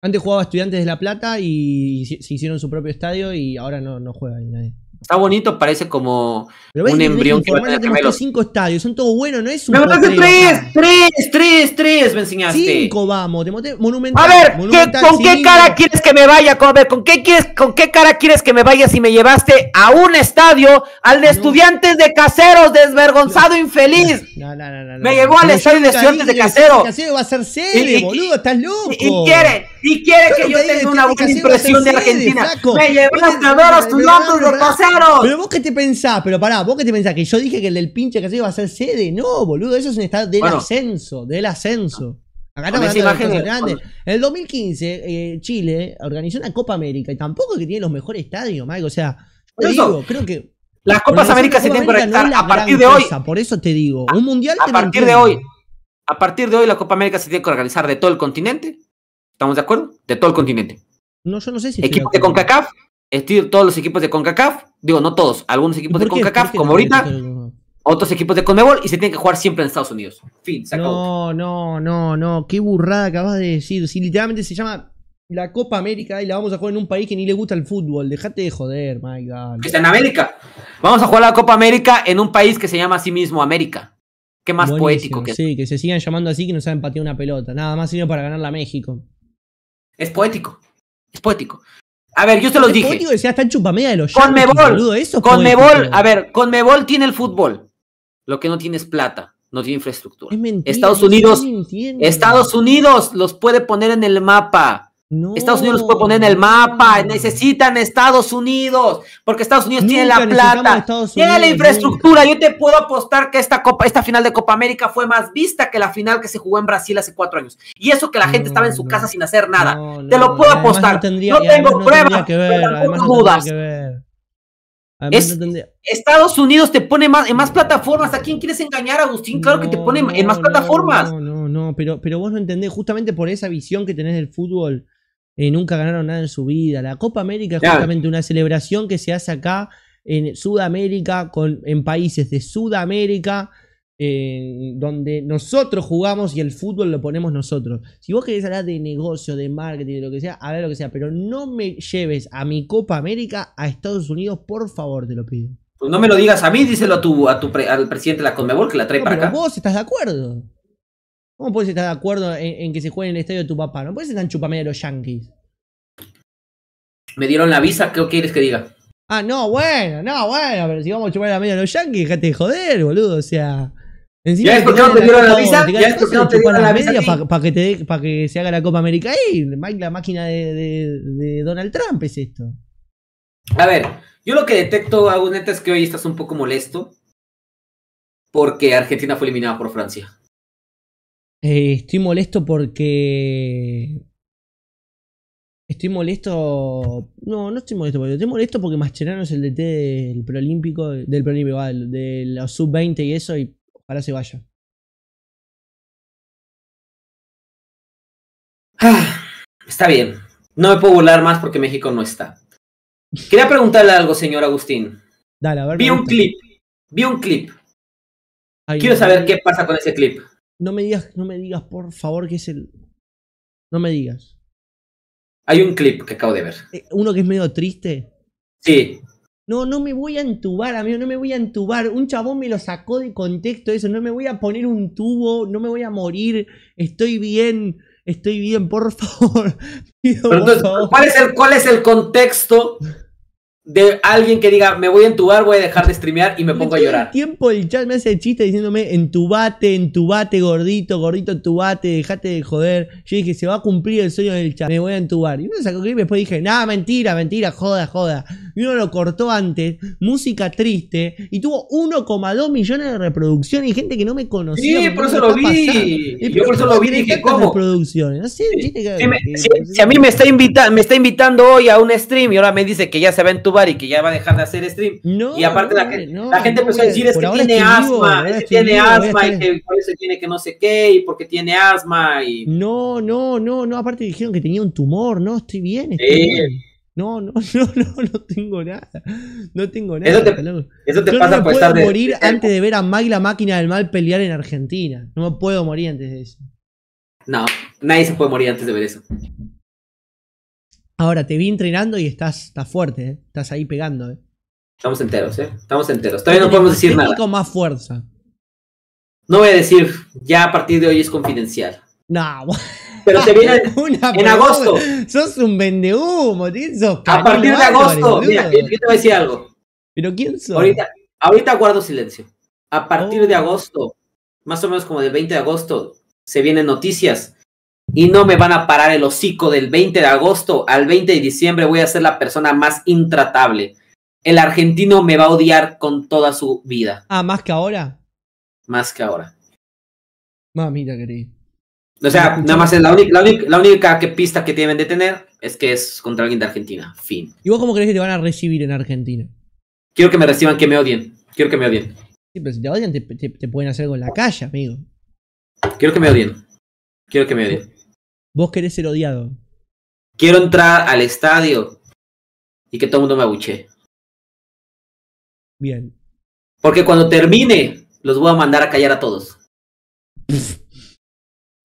Antes jugaba Estudiantes de La Plata y se, hicieron su propio estadio y ahora no, no juega ahí nadie. Está bonito, parece como un embrión que va a tener cinco estadios, son todos buenos, no es un. Me mataste tres, tres, tres, tres, me enseñaste. Cinco, vamos, monumental. A ver, ¿con qué cara quieres que me vaya? a ver, ¿con qué, quieres, ¿con qué cara quieres que me vaya si me llevaste a un estadio, al de estudiantes de caseros, desvergonzado, infeliz? No, no, no, no. Me llevó al estadio de estudiantes de caseros. Casero va a ser sede, boludo, estás loco. Y, quiere, y quiere que yo tenga una buena impresión de Argentina. Me llevó a ver a estudiantes de caseros. Pero vos qué te pensás, pero pará, vos qué te pensás, que yo dije que el del pinche que se iba a ser sede. No, boludo, eso es un estado del ascenso, del ascenso. Acá estamos En el 2015, eh, Chile organizó una Copa América y tampoco es que tiene los mejores estadios, Mike. O sea, digo, creo que. Las Copas Américas se tienen que organizar a partir de hoy. por eso te digo, un mundial. A partir de hoy. A partir de hoy, la Copa América se tiene que organizar de todo el continente. ¿Estamos de acuerdo? De todo el continente. No, yo no sé si. Equipos de CONCACAF, Estoy todos los equipos de CONCACAF, digo, no todos, algunos equipos de CONCACAF, como ahorita, otros equipos de CONMEBOL, y se tienen que jugar siempre en Estados Unidos. No, no, no, no, qué burrada acabas de decir. Si literalmente se llama la Copa América y la vamos a jugar en un país que ni le gusta el fútbol, déjate de joder, my God. Está en América. Vamos a jugar la Copa América en un país que se llama a sí mismo América. Qué más poético que Sí, que se sigan llamando así que no saben patear una pelota. Nada más sino para ganarla a México. Es poético. Es poético. A ver, yo se los este dije. Con decía, Conmebol. a ver, Conmebol tiene el fútbol. Lo que no tiene es plata, no tiene infraestructura. Estados Unidos, Estados Unidos los puede poner en el mapa. Estados Unidos los puede poner en el mapa. Necesitan Estados Unidos. Porque Estados Unidos tiene la plata. tiene la infraestructura. Yo te puedo apostar que esta Copa, esta final de Copa América fue más vista que la final que se jugó en Brasil hace cuatro años. Y eso que la gente estaba en su casa sin hacer nada. te lo puedo apostar. no, tengo pruebas. Que ver, dudas. Estados Unidos te pone más, en más plataformas. ¿A quién quieres engañar, Agustín? Claro que te pone en más plataformas. No, no, no, pero, pero vos no entendés, justamente por esa visión que tenés del fútbol eh, nunca ganaron nada en su vida. La Copa América es justamente una celebración que se hace acá en Sudamérica, con, en países de Sudamérica, eh, donde nosotros jugamos y el fútbol lo ponemos nosotros. Si vos querés hablar de negocio, de marketing, de lo que sea, A ver lo que sea, pero no me lleves a mi Copa América a Estados Unidos, por favor, te lo pido. Pues no me lo digas a mí, díselo a tu, a tu al presidente de la Conmebol que la trae para pero acá. Vos estás de acuerdo. ¿Cómo puedes estar de acuerdo en, que se juegue en el estadio de tu papá? No puedes estar en chupamedia de los Yankees. Me dieron la visa, ¿qué quieres que diga? Ah, no, bueno, no, bueno, pero si vamos a chupar la media de los Yankees, déjate de joder, boludo, o sea. ¿Ya es porque no te dieron la, visa? ¿Ya es porque no te dieron la visa? Para que, se haga la Copa América ahí. la máquina de, de, Donald Trump es esto. A ver, yo lo que detecto, Aguneta, es que hoy estás un poco molesto porque Argentina fue eliminada por Francia. Eh, estoy molesto porque. Estoy molesto. No, no estoy molesto porque. Estoy molesto porque Mascherano es el DT del Prolímpico. Del Prolímpico, de los sub-20 y eso, y para se vaya. Ah, está bien. No me puedo burlar más porque México no está. Quería preguntarle algo, señor Agustín. Dale, ver. Vi un clip. Vi un clip. Quiero saber qué pasa con ese clip. No me digas, no me digas, por favor, que es el. No me digas. Hay un clip que acabo de ver. Eh, ¿Uno que es medio triste? Sí. No, no me voy a entubar, amigo, no me voy a entubar. Un chabón me lo sacó de contexto eso. No me voy a poner un tubo, no me voy a morir. Estoy bien, estoy bien, por favor. ¿cuál, es el, ¿Cuál es el contexto de alguien que diga, me voy a entubar, voy a dejar de streamear y me pongo a llorar. tiempo el chat me hace el chiste diciéndome, entubate, entubate, gordito, gordito, entubate, dejate de joder. Yo dije, se va a cumplir el sueño del chat, me voy a entubar. Y uno sacó clip y después dije, nada, mentira, mentira, joda, joda. Y uno lo cortó antes, música triste, y tuvo 1,2 millones de reproducciones y gente que no me conocía. Sí, por eso lo vi. Yo por eso lo vi y dije, ¿cómo? Reproducciones. si, a mí me está, invitando me está invitando hoy a un stream y ahora me dice que ya se va a entubar, y que ya va a dejar de hacer stream. No, y aparte no, la, gente, no, la gente empezó a decir, es que tiene asma, que tiene asma y que por eso tiene que no sé qué y porque tiene asma y... No, no, no, no, aparte dijeron que tenía un tumor, no, estoy bien, estoy bien. No, no, no, no, no tengo nada. No tengo nada. Eso te, Yo pasa no me puedo morir antes de ver a Mike la máquina del mal pelear en Argentina. No me puedo morir antes de eso. No, nadie se puede morir antes de ver eso. Ahora, te vi entrenando y estás, estás fuerte, ¿eh? estás ahí pegando. ¿eh? Estamos enteros, ¿eh? Estamos enteros. Todavía no podemos decir nada. más fuerza. No voy a decir, ya a partir de hoy es confidencial. No, pero se viene en agosto. Sos un vendehumo, tío. a partir de agosto, mira, yo te voy a decir algo. ¿Pero quién soy? Ahorita, guardo silencio. A partir de oh. agosto, más o menos como del 20 de agosto, se vienen noticias y no me van a parar el hocico del 20 de agosto al 20 de diciembre. Voy a ser la persona más intratable. El argentino me va a odiar con toda su vida. Ah, más que ahora. Más que ahora. Mamita querida. O sea, nada más la única, que pista que tienen de tener es que es contra alguien de Argentina. Fin. ¿Y vos cómo crees que te van a recibir en Argentina? Quiero que me reciban, que me odien. Quiero que me odien. Sí, pero si te odian, te, te pueden hacer algo en la calle, amigo. Quiero que me odien. Quiero que me odien. Vos querés ser odiado. Quiero entrar al estadio y que todo el mundo me abuche. Bien. Porque cuando termine, los voy a mandar a callar a todos.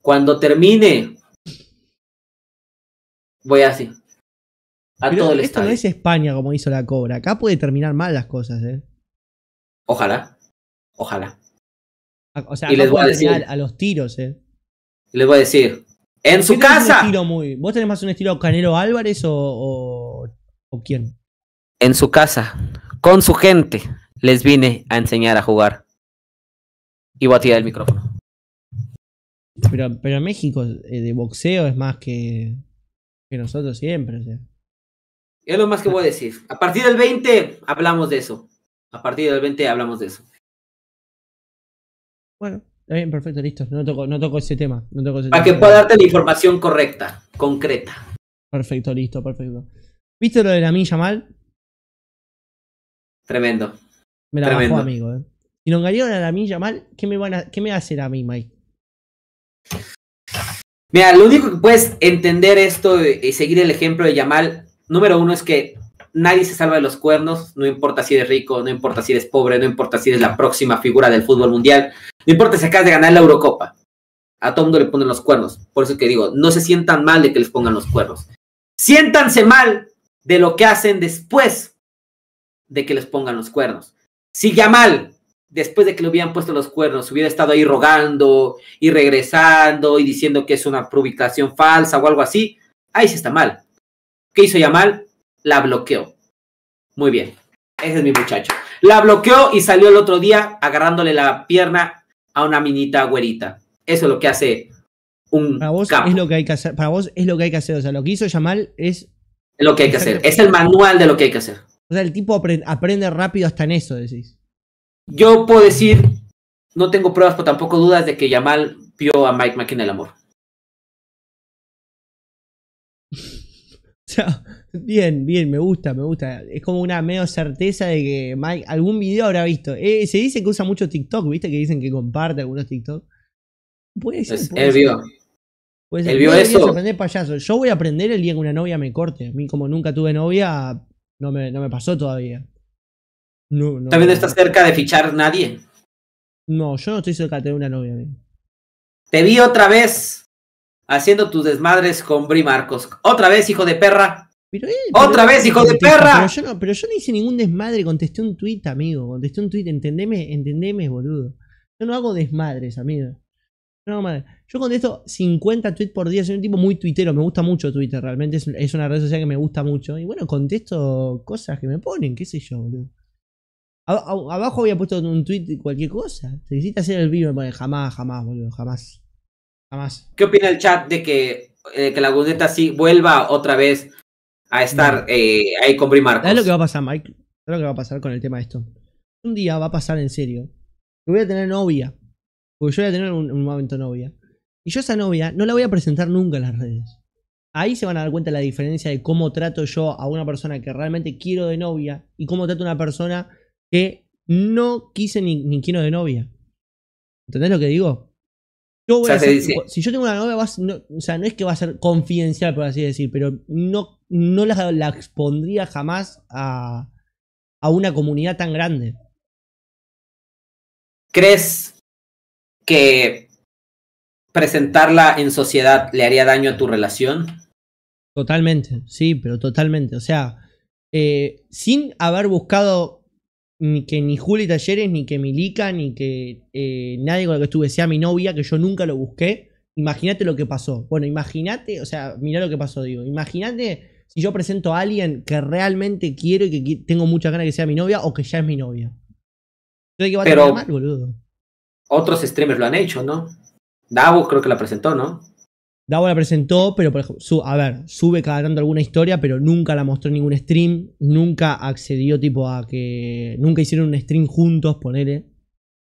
Cuando termine, voy así. A todo el esto no es España como hizo la cobra. Acá puede terminar mal las cosas, ¿eh? Ojalá. Ojalá. O sea, y les voy a decir, a los tiros, ¿eh? Les voy a decir, en su casa. ¿Vos tenés más un estilo Canero Álvarez o, o, quién? En su casa, con su gente, les vine a enseñar a jugar. Y voy a tirar el micrófono. Pero, México eh, de boxeo es más que, que nosotros siempre. Es lo más que voy a decir. A partir del 20 hablamos de eso. A partir del 20 hablamos de eso. Bueno, Está bien, perfecto, listo. No toco, ese tema. No Para que pueda darte la información correcta, concreta. Perfecto, listo, perfecto. ¿Viste lo de la milla mal? Tremendo. Me la Tremendo. amigo. Eh. Si lo engañaron a la milla mal, ¿qué me, van a, ¿qué me va a hacer a mí, Mike? Mira, lo único que puedes entender esto y seguir el ejemplo de Yamal, número uno es que nadie se salva de los cuernos, no importa si eres rico, no importa si eres pobre, no importa si eres la próxima figura del fútbol mundial, no importa si acabas de ganar la Eurocopa. A todo mundo le ponen los cuernos. Por eso que digo, no se sientan mal de que les pongan los cuernos. Siéntanse mal de lo que hacen después de que les pongan los cuernos. Si mal después de que le hubieran puesto los cuernos, hubiera estado ahí rogando y regresando y diciendo que es una publicación falsa o algo así, ahí sí está mal. ¿Qué hizo Yamal? la bloqueó. Muy bien, ese es mi muchacho. La bloqueó y salió el otro día agarrándole la pierna a una minita güerita. Eso es lo que hace un para vos Es lo que hay que hacer, para vos es lo que hay que hacer, o sea, lo que hizo Yamal es es lo que hay que hacer, es el manual de lo que hay que hacer. O sea, el tipo aprende, rápido hasta en eso, decís. Yo puedo decir, no tengo pruebas, pero tampoco dudas de que Yamal vio a Mike McKinnon el amor. o sea, Bien, bien, me gusta, me gusta. Es como una medio certeza de que Mike algún video habrá visto. Eh, se dice que usa mucho TikTok, ¿viste? Que dicen que comparte algunos TikTok. Puede ser. él vio. Puede ser. eso. payaso. Yo voy a aprender el día que una novia me corte. A mí, como nunca tuve novia, no me, no me pasó todavía. No, no, También no estás cerca de fichar nadie. No, yo no estoy cerca de tener una novia. Te vi otra vez haciendo tus desmadres con Bri Marcos. Otra vez, hijo de perra. ¡Otra vez, hijo de perra! Pero yo, no, hice ningún desmadre, contesté un tweet, amigo. Contesté un tweet, entendeme, entendeme, boludo. Yo no hago desmadres, amigo. No, madre. Yo contesto 50 tweets por día. Soy un tipo muy tuitero. Me gusta mucho Twitter. Realmente es, una red social que me gusta mucho. Y bueno, contesto cosas que me ponen. ¿Qué sé yo, boludo? abajo había puesto un tweet cualquier cosa. Te hiciste hacer el vivo. Bueno, jamás, jamás, boludo. Jamás. Jamás. ¿Qué opina el chat de que, eh, que la Gundeta sí vuelva otra vez a estar eh, ahí con qué ¿Sabes lo que va a pasar, Mike? ¿Sabes lo que va a pasar con el tema de esto? Un día va a pasar en serio que voy a tener novia. Porque yo voy a tener un, momento novia. Y yo esa novia no la voy a presentar nunca en las redes. Ahí se van a dar cuenta la diferencia de cómo trato yo a una persona que realmente quiero de novia y cómo trato a una persona que no quise ni, ni quiero de novia. ¿Entendés lo que digo? Yo voy a decir. si yo tengo una novia, o sea, no es que va a ser confidencial, por así decir, pero no no la, expondría jamás a, una comunidad tan grande. ¿Crees que presentarla en sociedad le haría daño a tu relación? Totalmente, sí, pero totalmente. O sea, eh, sin haber buscado ni que ni Juli Talleres, ni que Milica, ni que eh, nadie con el que estuve sea mi novia, que yo nunca lo busqué. Imagínate lo que pasó. Bueno, imagínate, o sea, mirá lo que pasó, digo. Imagínate si yo presento a alguien que realmente quiero y que tengo mucha ganas que sea mi novia o que ya es mi novia. Pero Otros streamers lo han hecho, ¿no? Davo creo que la presentó, ¿no? Davo la presentó, pero por ejemplo, a ver, sube cada tanto alguna historia, pero nunca la mostró en ningún stream, nunca accedió tipo a que nunca hicieron un stream juntos, ponele.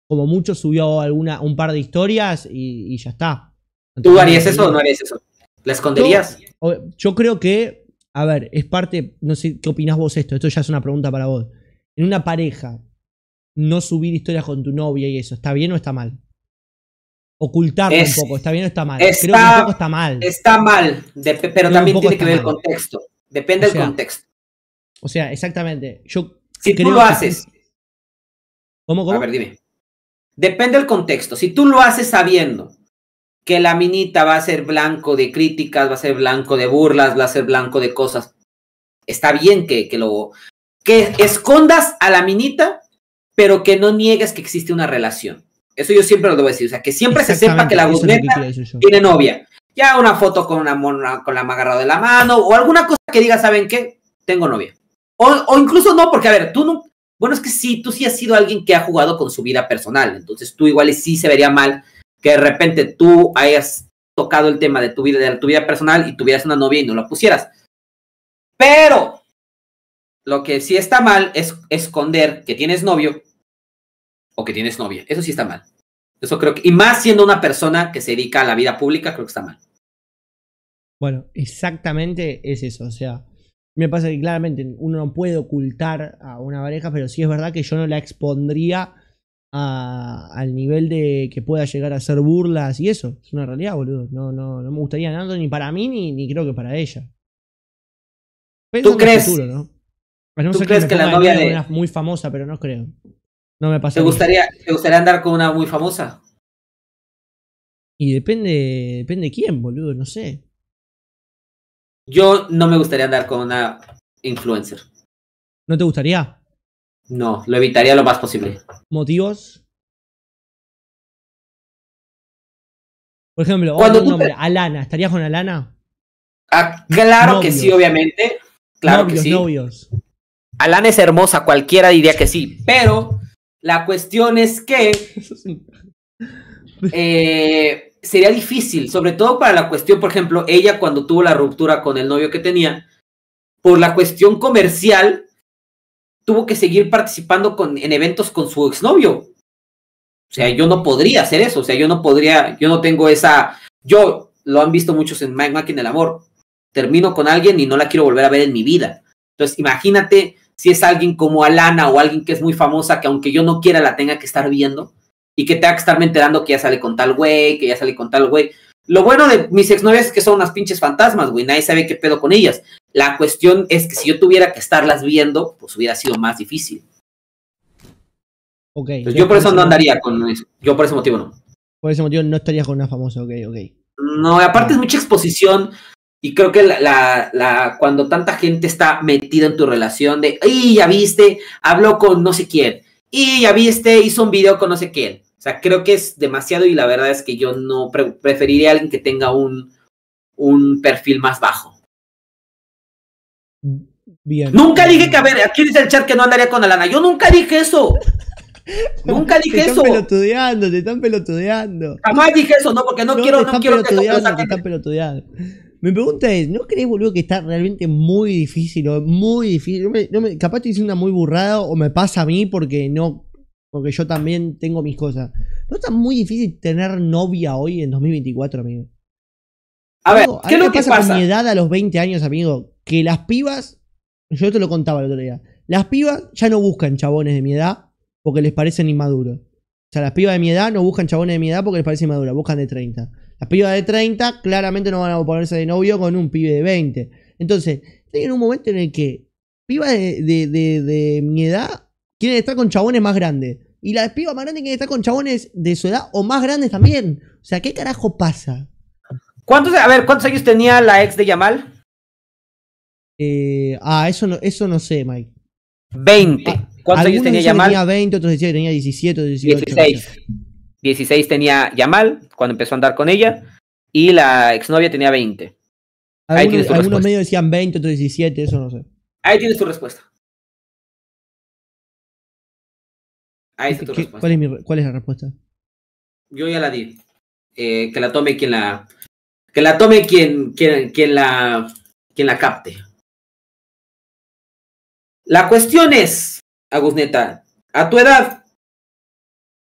Como mucho subió alguna un par de historias y, ya está. ¿Tú harías eso o no harías eso? ¿La esconderías? yo creo que a ver, es parte, no sé qué opinás vos esto, esto ya es una pregunta para vos. En una pareja, no subir historias con tu novia y eso, ¿está bien o está mal? Ocultarlo un poco, ¿está bien o está mal? Está, está mal. Está mal, pero también tiene que ver el contexto. Depende del contexto. O sea, exactamente. Yo si tú lo haces. ¿Cómo, ¿Cómo, A ver, dime. Depende del contexto. Si tú lo haces sabiendo que la minita va a ser blanco de críticas, va a ser blanco de burlas, va a ser blanco de cosas. Está bien que, que lo que escondas a la minita, pero que no niegues que existe una relación. Eso yo siempre lo debo decir, o sea, que siempre se sepa que la guzmeta tiene novia. Ya una foto con una mona, con la agarrado de la mano, o alguna cosa que diga, ¿saben qué? Tengo novia. O, o incluso no, porque a ver, tú no, bueno, es que sí, tú sí has sido alguien que ha jugado con su vida personal, entonces tú igual sí se vería mal que de repente tú hayas tocado el tema de tu vida, de tu vida personal y tuvieras una novia y no la pusieras. Pero lo que sí está mal es esconder que tienes novio o que tienes novia. Eso sí está mal. Eso creo que, y más siendo una persona que se dedica a la vida pública, creo que está mal. Bueno, exactamente es eso. O sea, me pasa que claramente uno no puede ocultar a una pareja, pero sí es verdad que yo no la expondría al nivel de que pueda llegar a hacer burlas y eso. Es una realidad, boludo. No, no, no me gustaría nada ni para mí ni, ni creo que para ella. ¿Tú crees? ¿Tú crees que, la novia de... muy famosa, pero no creo. No me pasa. ¿Te gustaría, ¿Te gustaría andar con una muy famosa? Y depende, depende quién, boludo, no sé. Yo no me gustaría andar con una influencer. ¿No te gustaría? No, lo evitaría lo más posible. ¿Motivos? Por ejemplo, Cuando Alana, ¿estarías con Alana? Ah, claro que sí, obviamente. Claro que sí. Novios. Alana es hermosa, cualquiera diría que sí, pero la cuestión es que eh, sería difícil, sobre todo para la cuestión, por ejemplo, ella cuando tuvo la ruptura con el novio que tenía, por la cuestión comercial, tuvo que seguir participando con, en eventos con su exnovio. O sea, yo no podría hacer eso. O sea, yo no podría, yo no tengo esa. Yo lo han visto muchos en Mike en el amor. Termino con alguien y no la quiero volver a ver en mi vida. Entonces, imagínate si es alguien como Alana o alguien que es muy famosa, que aunque yo no quiera la tenga que estar viendo y que tenga que estarme enterando que ya sale con tal güey, que ya sale con tal güey. Lo bueno de mis exnovias es que son unas pinches fantasmas, güey. Nadie sabe qué pedo con ellas. La cuestión es que si yo tuviera que estarlas viendo, pues hubiera sido más difícil. yo por eso no andaría con eso. Yo por ese motivo no. Por ese motivo no estaría con una famosa, ok, ok. No, aparte es mucha exposición. Y creo que la, la, cuando tanta gente está metida en tu relación de, y ya viste, habló con no sé quién, y ya viste, hizo un video con no sé quién. O sea, creo que es demasiado y la verdad es que yo no preferiría a alguien que tenga un, un perfil más bajo. Bien. Nunca dije que, a ver, aquí dice el chat que no andaría con Alana. Yo nunca dije eso. nunca dije eso. Te están pelotudeando, te están pelotudeando. Jamás dije eso, no, porque no, quiero, no quiero que te Te están Mi pregunta es, ¿no crees, boludo, que está realmente muy difícil? O muy difícil. No me, no me, capaz muy burrada o me pasa a mí porque no. Porque yo también tengo mis cosas. ¿No está muy difícil tener novia hoy en 2024, amigo? A ver, ¿qué es lo que pasa? pasa? Con mi edad a los 20 años, amigo, que las pibas, yo te lo contaba el otro día, las pibas ya no buscan chabones de mi edad porque les parecen inmaduros. O sea, las pibas de mi edad no buscan chabones de mi edad porque les parecen inmaduros, buscan de 30. Las pibas de 30 claramente no van a ponerse de novio con un pibe de 20. Entonces, estoy en un momento en el que pibas de, mi edad quieren estar con chabones más grandes. Y las pibas más grandes quieren estar con chabones de su edad o más grandes también. O sea, ¿qué carajo pasa? ¿Cuántos, a ver, ¿cuántos años tenía la ex de Yamal? Eh, ah, eso no, eso no sé, Mike. 20. Ah, ¿Cuántos años tenía Yamal? Tenía 20, otros decían tenía 17, 18. 16. 16 tenía Yamal cuando empezó a andar con ella y la exnovia tenía 20. algunos, algunos medios decían 20, otros 17, eso no sé. Ahí tienes tu respuesta. Ahí está tu respuesta. Cuál es, la respuesta? Yo ya la di. Eh, que la tome quien la. Que la tome quien la. quien la capte. La cuestión es, Agusneta, a tu edad,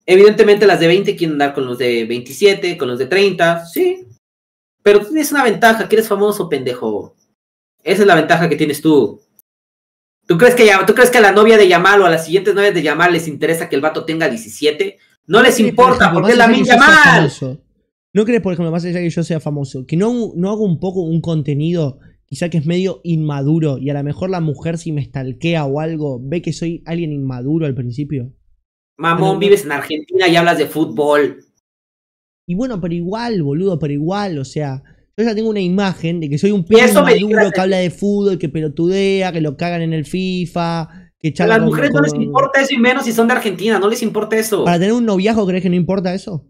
evidentemente las de 20 quieren andar con los de 27, con los de 30, sí. Pero tienes una ventaja, que eres famoso, pendejo. Esa es la ventaja que tienes tú. ¿Tú crees que, ya, ¿tú crees que a la novia de Yamal o a las siguientes novias de Yamal les interesa que el vato tenga 17? No les importa, porque es la misma Yamal. ¿No crees, por ejemplo, más allá de que yo sea famoso, que no, no hago un poco un contenido quizá que es medio inmaduro y a lo mejor la mujer si me estalquea o algo, ve que soy alguien inmaduro al principio. Mamón, vives en Argentina y hablas de fútbol. Y bueno, pero igual, boludo, pero igual, o sea, yo ya tengo una imagen de que soy un perro inmaduro que habla de fútbol, que pelotudea, que lo cagan en el FIFA, que A las mujeres no les importa eso y menos si son de Argentina, no les importa eso. ¿Para tener un noviazgo crees que no importa eso?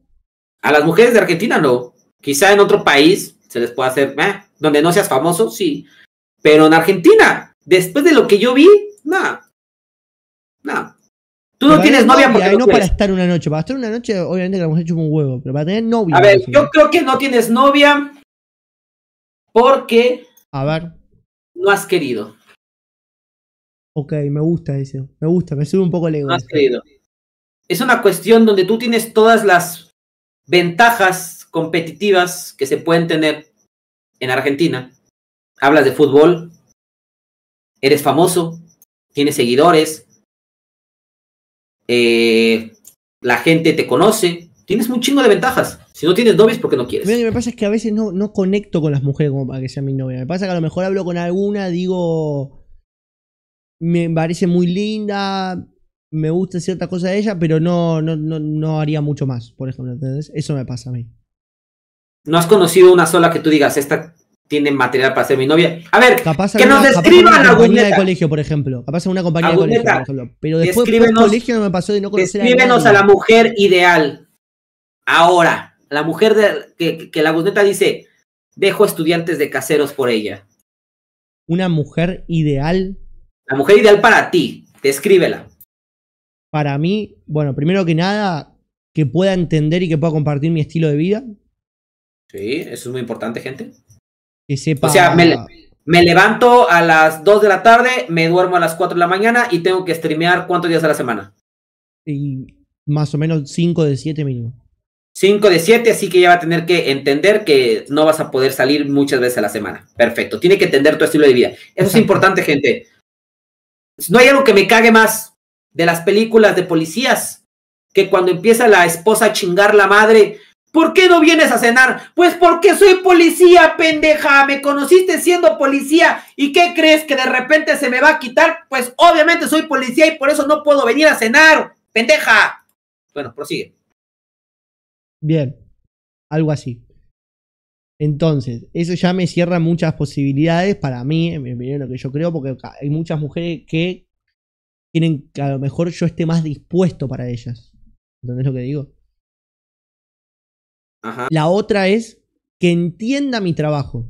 A las mujeres de Argentina no. Quizá en otro país se les pueda hacer, eh, donde no seas famoso, sí. Pero en Argentina, después de lo que yo vi, nada. Nada. Tú no tienes novia, porque. No, para estar una noche. Para estar una noche, obviamente que la mujer chupa un huevo, pero para tener novia. A ver, yo creo que no tienes novia porque. A ver. No has querido. Ok, me gusta eso. Me gusta, me sube un poco el ego. No has querido. Es una cuestión donde tú tienes todas las ventajas competitivas que se pueden tener en Argentina, hablas de fútbol, eres famoso, tienes seguidores, eh, la gente te conoce, tienes un chingo de ventajas. Si no tienes novias, ¿por qué no quieres? lo que me pasa es que a veces no, no conecto con las mujeres como para que sean mi novia. Me pasa que a lo mejor hablo con alguna, digo, me parece muy linda, me gusta cierta cosa de ella, pero no, no, no, no haría mucho más, por ejemplo. ¿entendés? Eso me pasa a mí. No has conocido una sola que tú digas, esta tiene material para ser mi novia. A ver, que nos describan la compañía de colegio, por ejemplo. Capaz en una compañía de colegio, por ejemplo. Pero después de colegio me pasó de no conocer Descríbenos a, la mujer ideal. Ahora, la mujer de, que, la Gusneta dice, dejo estudiantes de caseros por ella. Una mujer ideal. La mujer ideal para ti, descríbela. Para mí, bueno, primero que nada, que pueda entender y que pueda compartir mi estilo de vida, Sí, eso es muy importante, gente. O sea, me, levanto a las 2 de la tarde, me duermo a las 4 de la mañana y tengo que streamear cuántos días a la semana. más o menos 5 de 7 mínimo. 5 de 7, así que ya va a tener que entender que no vas a poder salir muchas veces a la semana. Perfecto, tiene que entender tu estilo de vida. Eso es importante, gente. No hay algo que me cague más de las películas de policías que cuando empieza la esposa a chingar la madre ¿Por qué no vienes a cenar? Pues porque soy policía, pendeja. Me conociste siendo policía. ¿Y qué crees que de repente se me va a quitar? Pues obviamente soy policía y por eso no puedo venir a cenar, pendeja. Bueno, prosigue. Bien, algo así. Entonces, eso ya me cierra muchas posibilidades para mí, en lo que yo creo, porque hay muchas mujeres que Tienen que a lo mejor yo esté más dispuesto para ellas. ¿Entendés lo que digo? La otra es que entienda mi trabajo.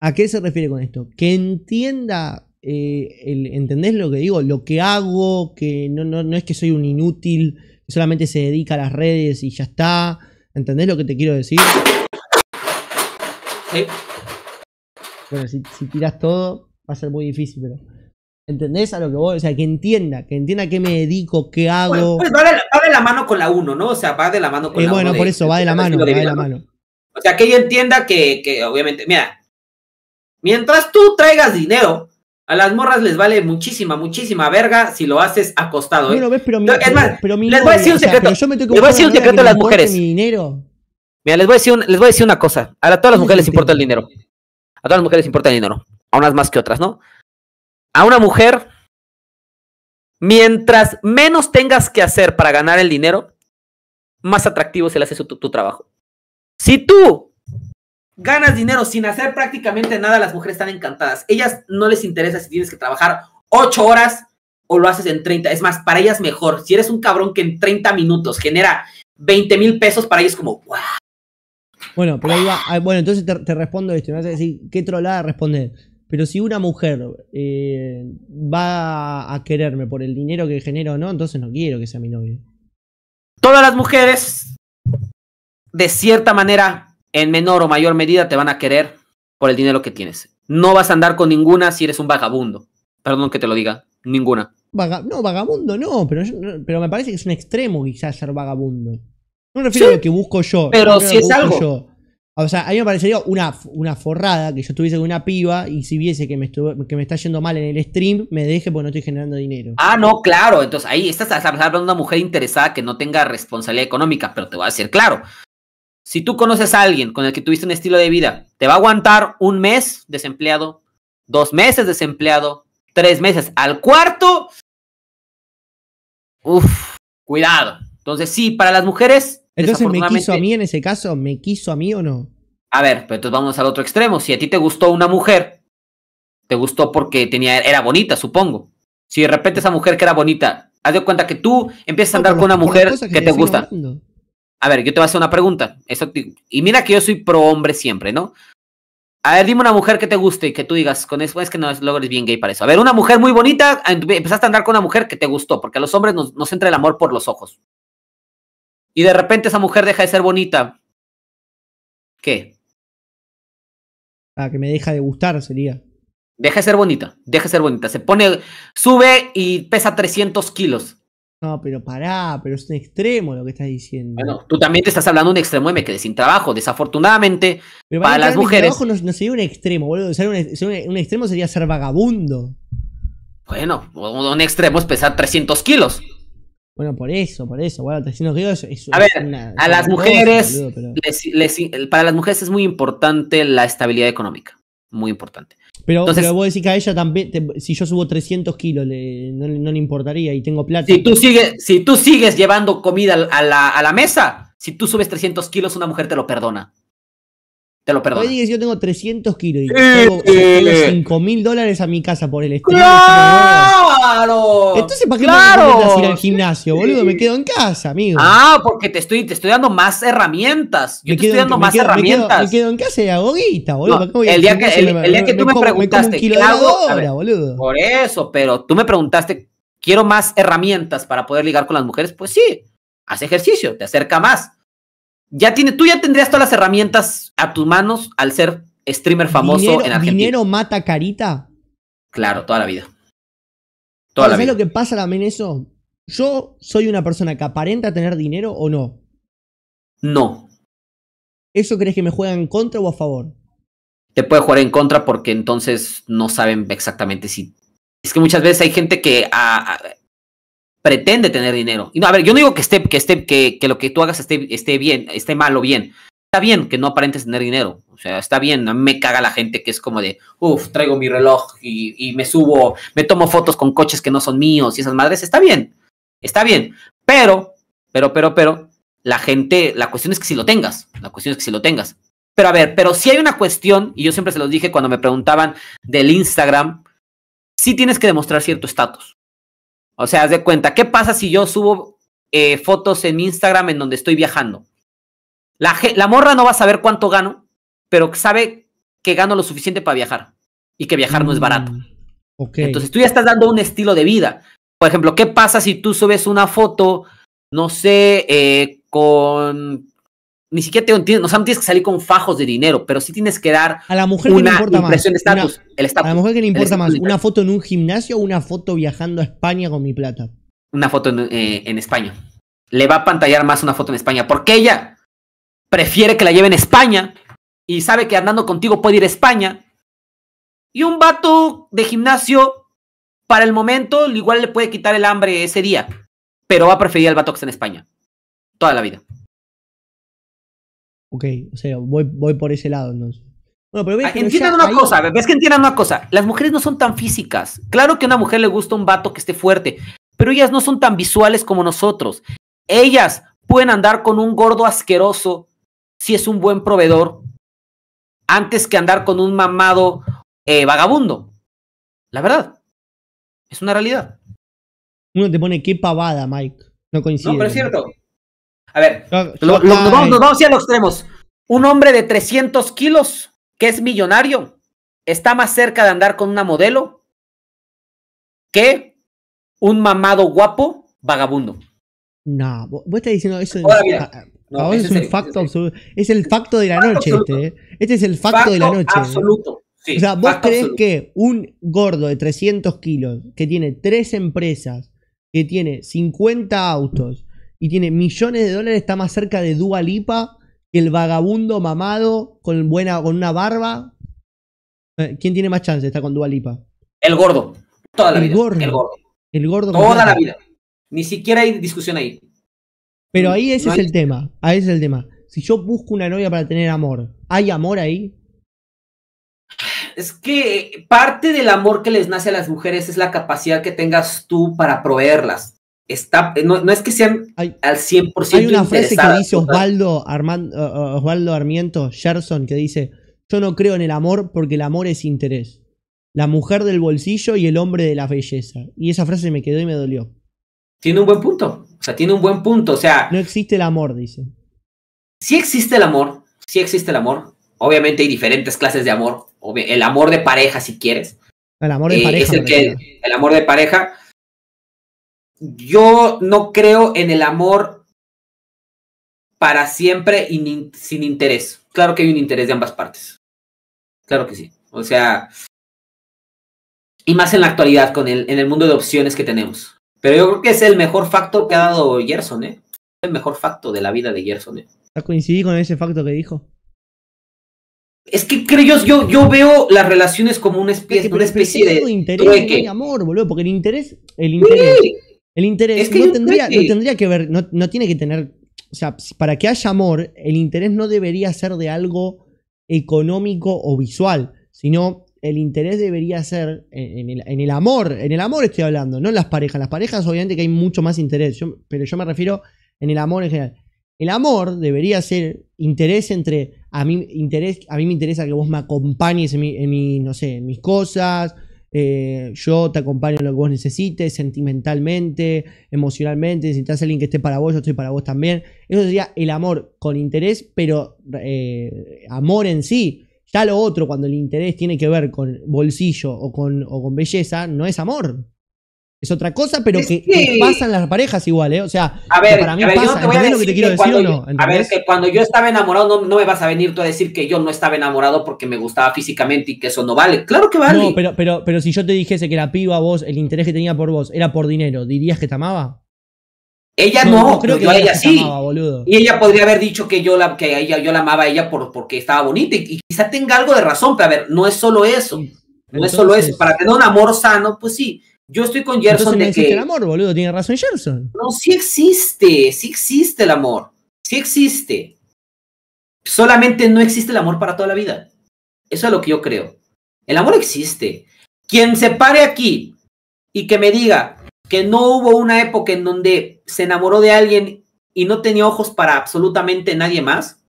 ¿A qué se refiere con esto? Que entienda, eh, ¿entendés lo que digo? Lo que hago, que no, no, no es que soy un inútil, que solamente se dedica a las redes y ya está. ¿Entendés lo que te quiero decir? Bueno, si, tiras todo, va a ser muy difícil, pero. ¿Entendés a lo que voy? O sea, que entienda, que entienda qué me dedico, qué hago. pues, de la mano con la uno, ¿no? O sea, va de la mano con la 1. Bueno, por eso, va de la mano, va de la mano. O sea, que ella entienda que, obviamente, mira, mientras tú traigas dinero, a las morras les vale muchísima, muchísima verga si lo haces acostado. ¿eh? ves, pero es más, les voy a decir un secreto. les voy a decir un secreto a las mujeres. dinero. Mira, les voy, a decir les voy a decir una cosa. A todas las mujeres les importa el dinero. A todas las mujeres les importa el dinero. A unas más que otras, ¿no? A una mujer Mientras menos tengas que hacer para ganar el dinero, más atractivo se le hace tu, trabajo. Si tú ganas dinero sin hacer prácticamente nada, las mujeres están encantadas. Ellas no les interesa si tienes que trabajar 8 horas o lo haces en 30. Es más, para ellas mejor. Si eres un cabrón que en 30 minutos genera 20 mil pesos, para ellas es como, Bueno, pero ahí va. Ah, bueno, entonces te, respondo esto. vas ¿qué trolada responder? Pero si una mujer eh, va a quererme por el dinero que genero o no, entonces no quiero que sea mi novia. Todas las mujeres, de cierta manera, en menor o mayor medida, te van a querer por el dinero que tienes. No vas a andar con ninguna si eres un vagabundo. Perdón que te lo diga, ninguna. no, vagabundo no, pero, pero me parece que es un extremo quizás ser vagabundo. No me refiero a lo que busco yo. Pero si es algo. O sea, a mí me parecería una, una forrada que yo estuviese con una piba y si viese que me, que me está yendo mal en el stream, me deje porque no estoy generando dinero. Ah, no, claro. Entonces ahí estás hablando de una mujer interesada que no tenga responsabilidad económica, pero te voy a decir, claro. Si tú conoces a alguien con el que tuviste un estilo de vida, te va a aguantar un mes desempleado, dos meses desempleado, tres meses al cuarto. Uf, cuidado. Entonces sí, para las mujeres entonces, ¿me quiso a mí en ese caso? ¿Me quiso a mí o no? A ver, pero entonces vamos al otro extremo. Si a ti te gustó una mujer, te gustó porque tenía, era bonita, supongo. Si de repente esa mujer que era bonita, haz de cuenta que tú empiezas a andar con una mujer que, te gusta. A ver, yo te voy a hacer una pregunta. Y mira que yo soy pro hombre siempre, ¿no? A ver, dime una mujer que te guste y que tú digas, con eso es que no logres bien gay para eso. A ver, una mujer muy bonita, empezaste a andar con una mujer que te gustó, porque a los hombres nos entra el amor por los ojos y de repente esa mujer deja de ser bonita, ¿qué? Ah, que me deja de gustar sería. Deja de ser bonita, deja de ser bonita. Se pone, sube y pesa 300 kilos. No, pero pará, pero es un extremo lo que estás diciendo. Bueno, tú también te estás hablando de un extremo y me quedé sin trabajo. Desafortunadamente, para, las mujeres. no, sería un extremo, boludo. un, un, extremo sería ser vagabundo. Bueno, un extremo es pesar 300 kilos. Bueno, por eso, por eso. Bueno, es, a ver, a las mujeres, para las mujeres es muy importante la estabilidad económica. Muy importante. Pero, Entonces, vos decís que a ella también, si yo subo 300 kilos, no, le importaría y tengo plata. Si tú, sigues, si tú sigues llevando comida a la mesa, si tú subes 300 kilos, una mujer te lo perdona. Te lo perdono. Oye, yo tengo 300 kilos y tengo 5 mil dólares a mi casa por el estilo ¡Claro! Entonces, ¿para qué claro. me ir al gimnasio, boludo? Me quedo en casa, amigo. Ah, porque te estoy, te estoy dando más herramientas. Yo te estoy dando más herramientas. Me quedo, en casa y hago guita, boludo. el, día que, el, día que, tú me, preguntaste, ¿qué hago? boludo. Por eso, pero tú me preguntaste, quiero más herramientas para poder ligar con las mujeres. Pues sí, haz ejercicio, te acerca más ya tiene, tú ya tendrías todas las herramientas a tus manos al ser streamer famoso en Argentina. ¿Dinero mata carita? Claro, toda la vida. Toda lo que pasa también eso? ¿Yo soy una persona que aparenta tener dinero o no? No. ¿Eso crees que me juega en contra o a favor? Te puede jugar en contra porque entonces no saben exactamente si... Es que muchas veces hay gente que ah, ah, pretende tener dinero. Y no, a ver, yo no digo que esté, que esté, que, lo que tú hagas esté, esté bien, esté mal o bien. Está bien que no aparentes tener dinero. O sea, está bien, me caga la gente que es como de, uff, traigo mi reloj y, me subo, me tomo fotos con coches que no son míos y esas madres. Está bien, está bien. Pero, pero, pero, pero, la gente, la cuestión es que si lo tengas, la cuestión es que si lo tengas. Pero a ver, pero si hay una cuestión, y yo siempre se los dije cuando me preguntaban del Instagram, Si tienes que demostrar cierto estatus. O sea, haz de cuenta, ¿qué pasa si yo subo eh, fotos en Instagram en donde estoy viajando? La, morra no va a saber cuánto gano, pero sabe que gano lo suficiente para viajar y que viajar no es mm, barato. Entonces tú ya estás dando un estilo de vida. Por ejemplo, ¿qué pasa si tú subes una foto, no sé, eh, con ni siquiera te, no, tienes que salir con fajos de dinero, pero sí tienes que dar a la mujer una que de estatus A la mujer que le importa más, una foto en un gimnasio o una foto viajando a España con mi plata. Una foto eh, en, España. Le va a pantallar más una foto en España, porque ella prefiere que la lleve en España y sabe que andando contigo puede ir a España. Y un vato de gimnasio, para el momento, igual le puede quitar el hambre ese día, pero va a preferir al vato que está en España. Toda la vida. Ok, o sea, voy, por ese lado ah, pero entiendan una cosa, ves que entiendan una cosa. Las mujeres no son tan físicas. Claro que a una mujer le gusta un vato que esté fuerte, pero ellas no son tan visuales como nosotros. Ellas pueden andar con un gordo asqueroso si es un buen proveedor, antes que andar con un mamado eh, vagabundo. La verdad, es una realidad. Uno te pone qué pavada, Mike. No coincide. No, pero es cierto. A ver, eh. nos, vamos, hacia los extremos. Un hombre de 300 kilos, que es millonario, está más cerca de andar con una modelo que un mamado guapo vagabundo. No, vos estás diciendo eso. es el facto de la noche este. Este es el facto, de la noche. ¿eh? Absoluto. o sea, vos crees que un gordo de 300 kilos, que tiene tres empresas, que tiene 50 autos, y tiene millones de dólares, está más cerca de Dua Lipa que el vagabundo mamado con, buena, con una barba. Eh, ¿Quién tiene más chance? Está con Dua El gordo. Toda la vida. El gordo. El gordo. Toda la vida. Ni siquiera hay discusión ahí. Pero ahí ese es el tema. Ahí es el tema. Si yo busco una novia para tener amor, ¿hay amor ahí? Es que parte del amor que les nace a las mujeres es la capacidad que tengas tú para proveerlas no, es que sean al 100% Hay una frase que dice Osvaldo, Osvaldo Armiento, Gerson, que dice, yo no creo en el amor porque el amor es interés. La mujer del bolsillo y el hombre de la belleza. Y esa frase me quedó y me dolió. Tiene un buen punto. O sea, tiene un buen punto. O sea. No existe el amor, dice. Sí existe el amor. Si existe el amor. Obviamente hay diferentes clases de amor. El amor de pareja, si quieres. El amor de eh, pareja. el amor de pareja yo no creo en el amor para siempre Y sin interés. Claro que hay un interés de ambas partes. Claro que sí. O sea, y más en la actualidad, con el, en el mundo de opciones que tenemos. Pero yo creo que es el mejor factor que ha dado Gerson, ¿eh? El mejor facto de la vida de Gerson, ¿eh? Coincidí con ese facto que dijo. Es que creo yo, yo, veo las relaciones como una especie, especie de, interés, amor, boludo, porque el interés, el interés, el interés no, tendría, no tendría que ver, no, no, tiene que tener, o sea, para que haya amor, el interés no debería ser de algo económico o visual, sino el interés debería ser en el, amor, en el amor estoy hablando, no en las parejas, las parejas obviamente que hay mucho más interés, pero yo me refiero en el amor en general. El amor debería ser interés entre a mí interés a mí me interesa que vos me acompañes en, en mi, no sé, en mis cosas, eh, yo te acompaño en lo que vos necesites, sentimentalmente, emocionalmente, necesitas alguien que esté para vos, yo estoy para vos también. Eso sería el amor con interés, pero eh, amor en sí. Ya lo otro, cuando el interés tiene que ver con bolsillo o con belleza, no es amor es otra cosa, pero que, pasan las parejas igual, ¿eh? O sea, a ver, a ver, que cuando yo estaba enamorado, no, me vas a venir tú a decir que yo no estaba enamorado porque me gustaba físicamente y que eso no vale. Claro que vale. No, pero, pero, pero si yo te dijese que la piba vos, el interés que tenía por vos era por dinero, ¿dirías que te amaba? Ella no, creo que yo ella sí. y ella podría haber dicho que yo la, que ella, yo la amaba a ella por, porque estaba bonita. Y, quizá tenga algo de razón, pero a ver, no es solo eso. no es solo eso. Para tener un amor sano, pues sí, yo estoy con Gerson no de que. el amor, boludo, tiene razón Gerson. No, sí existe, sí existe el amor. Sí existe. Solamente no existe el amor para toda la vida. Eso es lo que yo creo. El amor existe. Quien se pare aquí y que me diga que no hubo una época en donde se enamoró de alguien y no tenía ojos para absolutamente nadie más.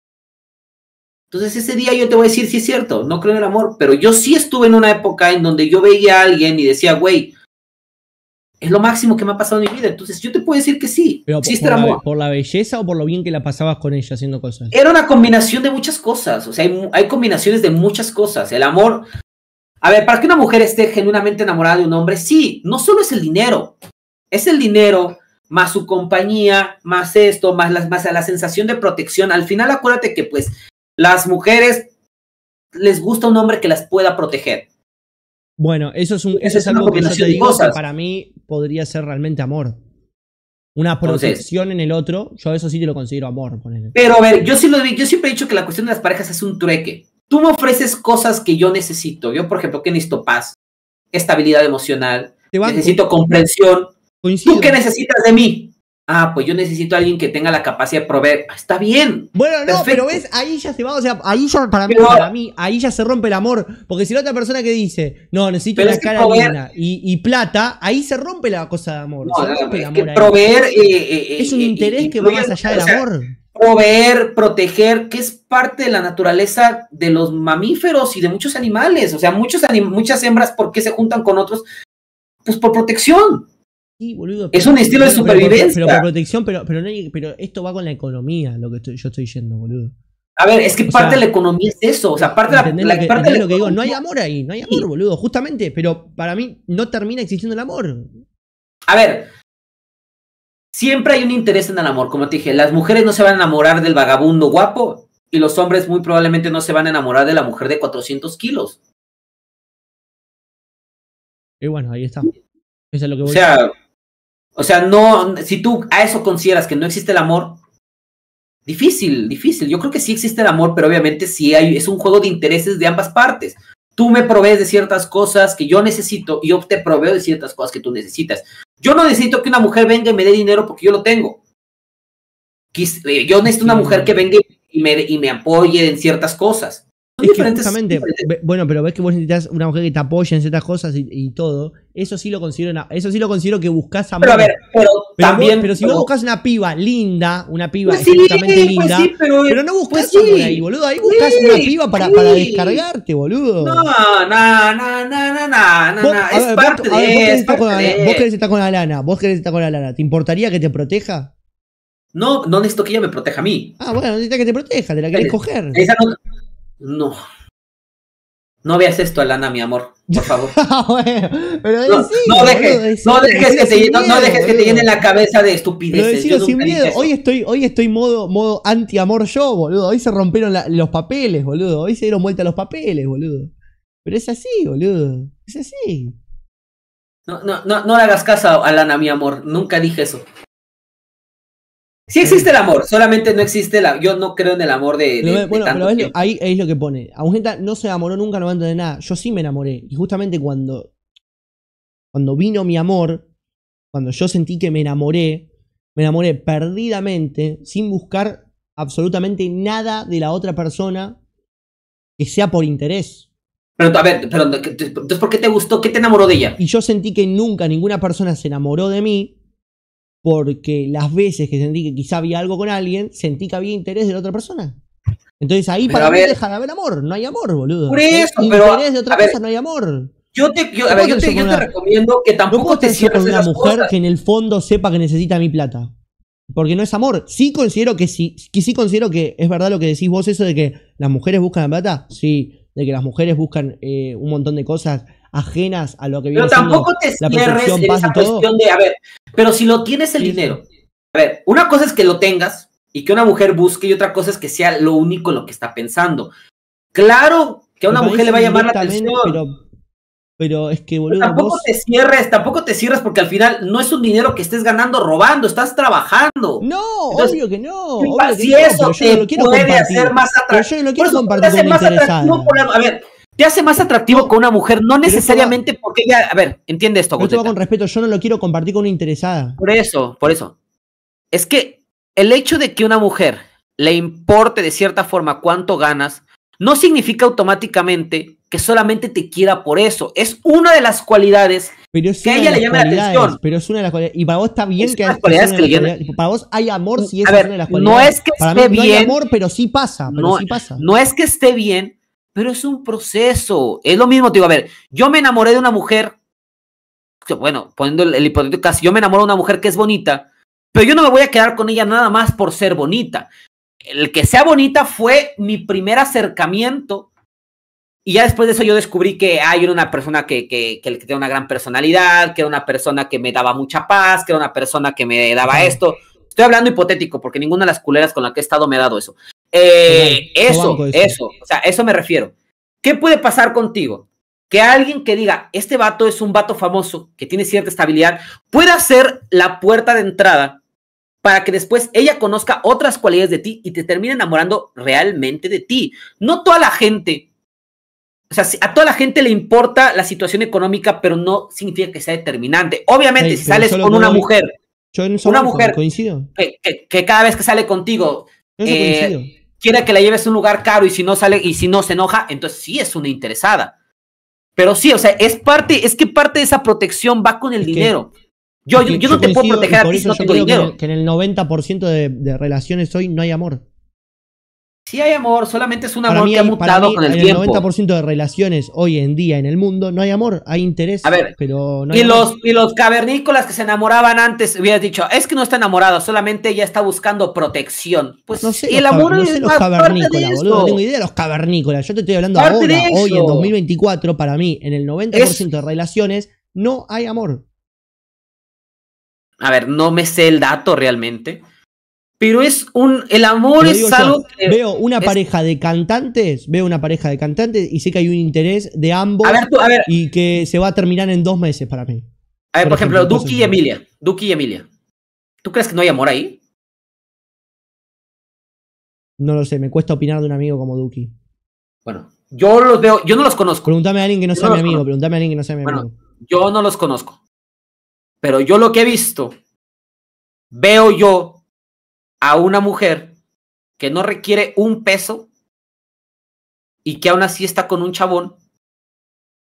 Entonces ese día yo te voy a decir si es cierto, no creo en el amor, pero yo sí estuve en una época en donde yo veía a alguien y decía, güey, es lo máximo que me ha pasado en mi vida. Entonces, yo te puedo decir que sí. existe por, amor. La, ¿Por la belleza o por lo bien que la pasabas con ella haciendo cosas? Era una combinación de muchas cosas. O sea, hay, combinaciones de muchas cosas. El amor. A ver, para que una mujer esté genuinamente enamorada de un hombre, sí, no solo es el dinero. Es el dinero, más su compañía, más esto, más, más la sensación de protección. Al final, acuérdate que, pues, las mujeres les gusta un hombre que las pueda proteger. Bueno, eso es, un, eso es, algo que para mí podría ser realmente amor. Una protección en el otro, yo eso sí te lo considero amor. Pero a ver, yo, sí lo, yo siempre he dicho que la cuestión de las parejas es un trueque. Tú me ofreces cosas que yo necesito. Yo, por ejemplo, que necesito paz, estabilidad emocional, necesito comprensión. ¿Tú qué necesitas de mí? ah, pues yo necesito a alguien que tenga la capacidad de proveer. Ah, está bien. Bueno, no, pero ves, ahí ya se va, o sea, ahí ya para mí, ahí ya se rompe el amor. Porque si la otra persona que dice, no, necesito la cara y, plata, ahí se rompe la cosa de amor. se rompe el amor. proveer. Eh, eh, eh, es un interés que va más allá del amor. Proveer, proteger, que es parte de la naturaleza de los mamíferos y de muchos animales. O sea, muchos muchas hembras, ¿por qué se juntan con otros? Pues por protección es un estilo de supervivencia. Pero, por protección, pero, pero, pero esto va con la economía, lo que yo estoy yendo, boludo. A ver, es que parte de la economía es eso. O sea, parte, la, parte de no hay amor ahí, no hay amor, boludo. Justamente, pero para mí no termina existiendo el amor. A ver, siempre hay un interés en el amor. Como te dije, las mujeres no se van a enamorar del vagabundo guapo y los hombres muy probablemente no se van a enamorar de la mujer de 400 kilos. Y bueno, ahí está. Eso es lo que o sea, o sea, no, si tú a eso consideras que no existe el amor, difícil, difícil. Yo creo que sí existe el amor, pero obviamente sí hay, es un juego de intereses de ambas partes. Tú me provees de ciertas cosas que yo necesito y yo te proveo de ciertas cosas que tú necesitas. Yo no necesito que una mujer venga y me dé dinero porque yo lo tengo. Eh, yo necesito una mujer que venga y me, y me apoye en ciertas cosas. Es bueno, pero ves que vos necesitas una mujer que te apoye en ciertas cosas y, todo. Eso sí lo considero eso sí lo considero que buscas Pero a ver, pero, también. pero si vos buscas una piba linda, una piba absolutamente pues pues linda, pero, no buscas a pues amor ahí, boludo. Ahí buscas una piba para, descargarte, boludo. No, no, no, no, no, no, no. Es parte vos, de, vos, querés estar con la lana, vos querés estar con la lana. ¿Te importaría que te proteja? No, no necesito que ella me proteja a mí. Ah, bueno, necesita que te proteja, te la querés coger. Esa no, no. No veas esto, Alana, mi amor, por favor. Ah, no, dejes, que te, llene la cabeza de estupideces. sin miedo. Hoy estoy, hoy estoy modo, modo anti-amor yo, boludo. Hoy se rompieron los papeles, boludo. Hoy se dieron vuelta los papeles, boludo. Pero es así, boludo. Es así. No, no, no, no le hagas caso, Alana, mi amor. Nunca dije eso. Si existe el amor, solamente no existe la. Yo no creo en el amor de. bueno, ahí, es lo que pone. A gente no se enamoró nunca, no va de nada. Yo sí me enamoré. Y justamente cuando. Cuando vino mi amor, cuando yo sentí que me enamoré, me enamoré perdidamente, sin buscar absolutamente nada de la otra persona que sea por interés. Pero, a ver, pero, entonces, ¿por qué te gustó? ¿Qué te enamoró de ella? Y yo sentí que nunca ninguna persona se enamoró de mí porque las veces que sentí que quizá había algo con alguien, sentí que había interés de la otra persona. Entonces ahí para mí deja de haber amor, no hay amor, boludo. Por eso, pero, interés de otra cosa, no hay amor. Yo te, yo, te, recomiendo que tampoco te cierres con una mujer que en el fondo sepa que necesita mi plata. Porque no es amor. Sí considero que sí, que sí considero que es verdad lo que decís vos, eso de que las mujeres buscan la plata, sí, de que las mujeres buscan eh, un montón de cosas ajenas a lo que viene Pero tampoco te cierres en esa cuestión de, a ver, pero si lo tienes el dinero. A ver, una cosa es que lo tengas y que una mujer busque y otra cosa es que sea lo único en lo que está pensando. Claro que a una mujer le va a llamar la atención. Pero, es que, boludo, tampoco te cierres, tampoco te cierres porque al final no es un dinero que estés ganando robando, estás trabajando. No, Entonces, obvio que no. si eso te puede hacer más atractivo. no quiero más atractivo. A ver, te hace más atractivo con una mujer, no necesariamente porque ella. A ver, entiende esto, Yo con respeto, yo no lo quiero compartir con una interesada. Por eso, por eso. Es que el hecho de que una mujer le importe de cierta forma cuánto ganas, no significa automáticamente que solamente te quiera por eso. Es una de las cualidades que a ella le llama la atención. Pero es una de las cualidades. Y para vos está bien es que, hay, Para vos hay amor si es una de las cualidades. No es que esté bien. No hay amor, pero sí pasa. Pero sí pasa. no es que esté bien pero es un proceso. Es lo mismo, te digo, a ver, yo me enamoré de una mujer, bueno, poniendo el, hipotético casi, yo me enamoré de una mujer que es bonita, pero yo no me voy a quedar con ella nada más por ser bonita. El que sea bonita fue mi primer acercamiento. Y ya después de eso yo descubrí que hay una persona que, que, que, tenía una gran personalidad, que era una persona que me daba mucha paz, que era una persona que me daba esto. Estoy hablando hipotético, porque ninguna de las culeras con la que he estado me ha dado eso. Eh, eso, eso, o sea, eso me refiero. ¿Qué puede pasar contigo? Que alguien que diga, este vato es un vato famoso, que tiene cierta estabilidad, pueda ser la puerta de entrada para que después ella conozca otras cualidades de ti y te termine enamorando realmente de ti. No toda la gente, o sea, a toda la gente le importa la situación económica, pero no significa que sea determinante. Obviamente, si sales con una mujer, una mujer coincido. Que, cada vez que sale contigo, eh, quiere que la lleves a un lugar caro y si no sale y si no se enoja, entonces sí es una interesada. Pero sí, o sea, es parte, es que parte de esa protección va con el dinero. yo, yo, no te puedo proteger a ti si no tengo dinero. Que en el 90% de relaciones hoy no hay amor. Si hay amor, solamente es un amor que ha mutado con el tiempo tiempo. En el 90% de relaciones hoy en día en el mundo no hay amor, hay interés. A ver, pero no y, los, y los cavernícolas que se enamoraban antes, hubieras dicho, es que no está enamorado, solamente ya está buscando protección. Pues no sé, y el amor los cavernícolas, boludo, no tengo idea de los cavernícolas. Yo te estoy hablando ahora, hoy en 2024, para mí, en el 90% de relaciones no hay amor. A ver, no me sé el dato realmente. Pero es un. El amor es algo Veo una pareja de cantantes. Veo una pareja de cantantes y sé que hay un interés de ambos. y que se va a terminar en dos meses para mí. A ver, por, ejemplo, Duki y Emilia. Duki y Emilia. ¿Tú crees que no hay amor ahí? No lo sé, me cuesta opinar de un amigo como Duki. Bueno, yo los veo, yo no los conozco. Pregúntame a alguien que no sea mi amigo, pregúntame a alguien que no sea mi amigo. Yo no los conozco. Pero yo lo que he visto, veo yo a una mujer que no requiere un peso y que aún así está con un chabón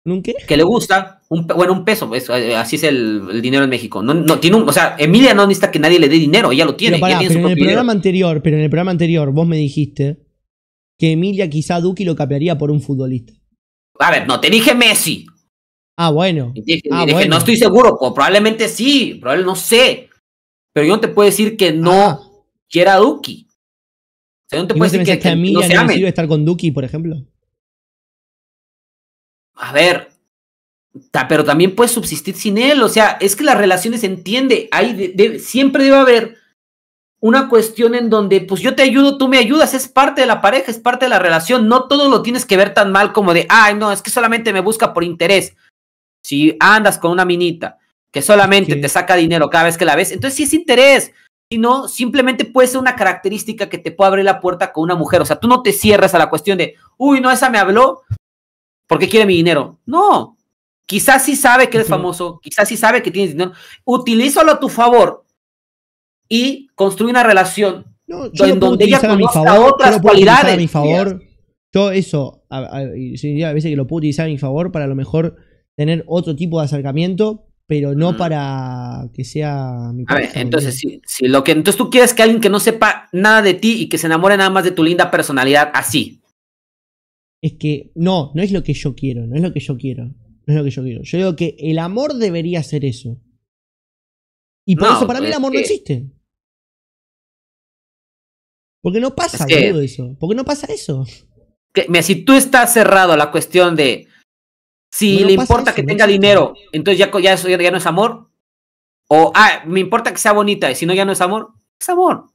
¿Nunca? que le gusta, un, bueno, un peso, pues, eh, así es el, dinero en México. No, no, tiene o sea, Emilia no necesita que nadie le dé dinero, ella lo tiene. Pero, en el programa anterior, pero en el programa anterior vos me dijiste que Emilia quizá Duki lo capearía por un futbolista. A ver, no, te dije Messi. Ah, bueno. Ah, dije, no estoy seguro, probablemente sí, probablemente no sé. Pero yo no te puedo decir que no. Ah quiera a Duki. O sea, no te puedes decir que, a mí no sirve estar con Duki, por ejemplo? A ver, pero también puedes subsistir sin él. O sea, es que las relaciones se entiende. siempre debe haber una cuestión en donde, pues yo te ayudo, tú me ayudas, es parte de la pareja, es parte de la relación. No todo lo tienes que ver tan mal como de, ay, no, es que solamente me busca por interés. Si andas con una minita que solamente te saca dinero cada vez que la ves, entonces sí es interés sino simplemente puede ser una característica que te puede abrir la puerta con una mujer. O sea, tú no te cierras a la cuestión de, uy, no, esa me habló porque quiere mi dinero. No, quizás sí sabe que eres famoso, quizás sí sabe que tienes dinero. Utilízalo a tu favor y construye una relación no, en donde ella conozca favor, otras cualidades. A mi favor. Yo eso, a, a, veces que lo puedo utilizar a mi favor para a lo mejor tener otro tipo de acercamiento pero no para que sea mi A ver, entonces, si, lo que entonces tú quieres que alguien que no sepa nada de ti y que se enamore nada más de tu linda personalidad así. Es que no, no es lo que yo quiero, no es lo que yo quiero, no es lo que yo quiero. Yo digo que el amor debería ser eso. Y por eso para mí pues el amor no existe. Porque no pasa, eso. Porque no pasa eso. mira, si tú estás cerrado a la cuestión de si le importa que tenga dinero, entonces ya, ya eso ya, no es amor. O, ah, me importa que sea bonita, y si no, ya no es amor. Es amor.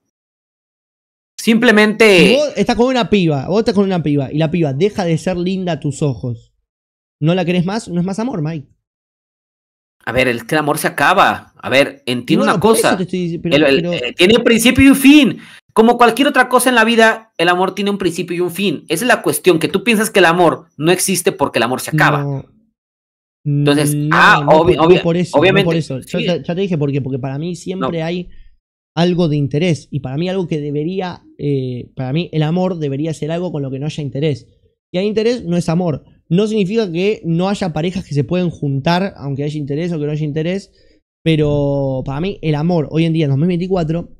Simplemente. Si vos estás con una piba, vos estás con una piba, y la piba deja de ser linda a tus ojos. ¿No la querés más? No es más amor, Mike. A ver, el, el amor se acaba. A ver, entiendo una cosa. Eh, tiene un principio y un fin. Como cualquier otra cosa en la vida, el amor tiene un principio y un fin. Esa es la cuestión, que tú piensas que el amor no existe porque el amor se acaba. Entonces, ah, por eso, obviamente. eso. Yo te, ya te dije por qué, porque para mí siempre hay algo de interés y para mí algo que debería, eh, para mí el amor debería ser algo con lo que no haya interés. Y hay interés no es amor. No significa que no haya parejas que se pueden juntar, aunque haya interés o que no haya interés, pero para mí el amor hoy en día en 2024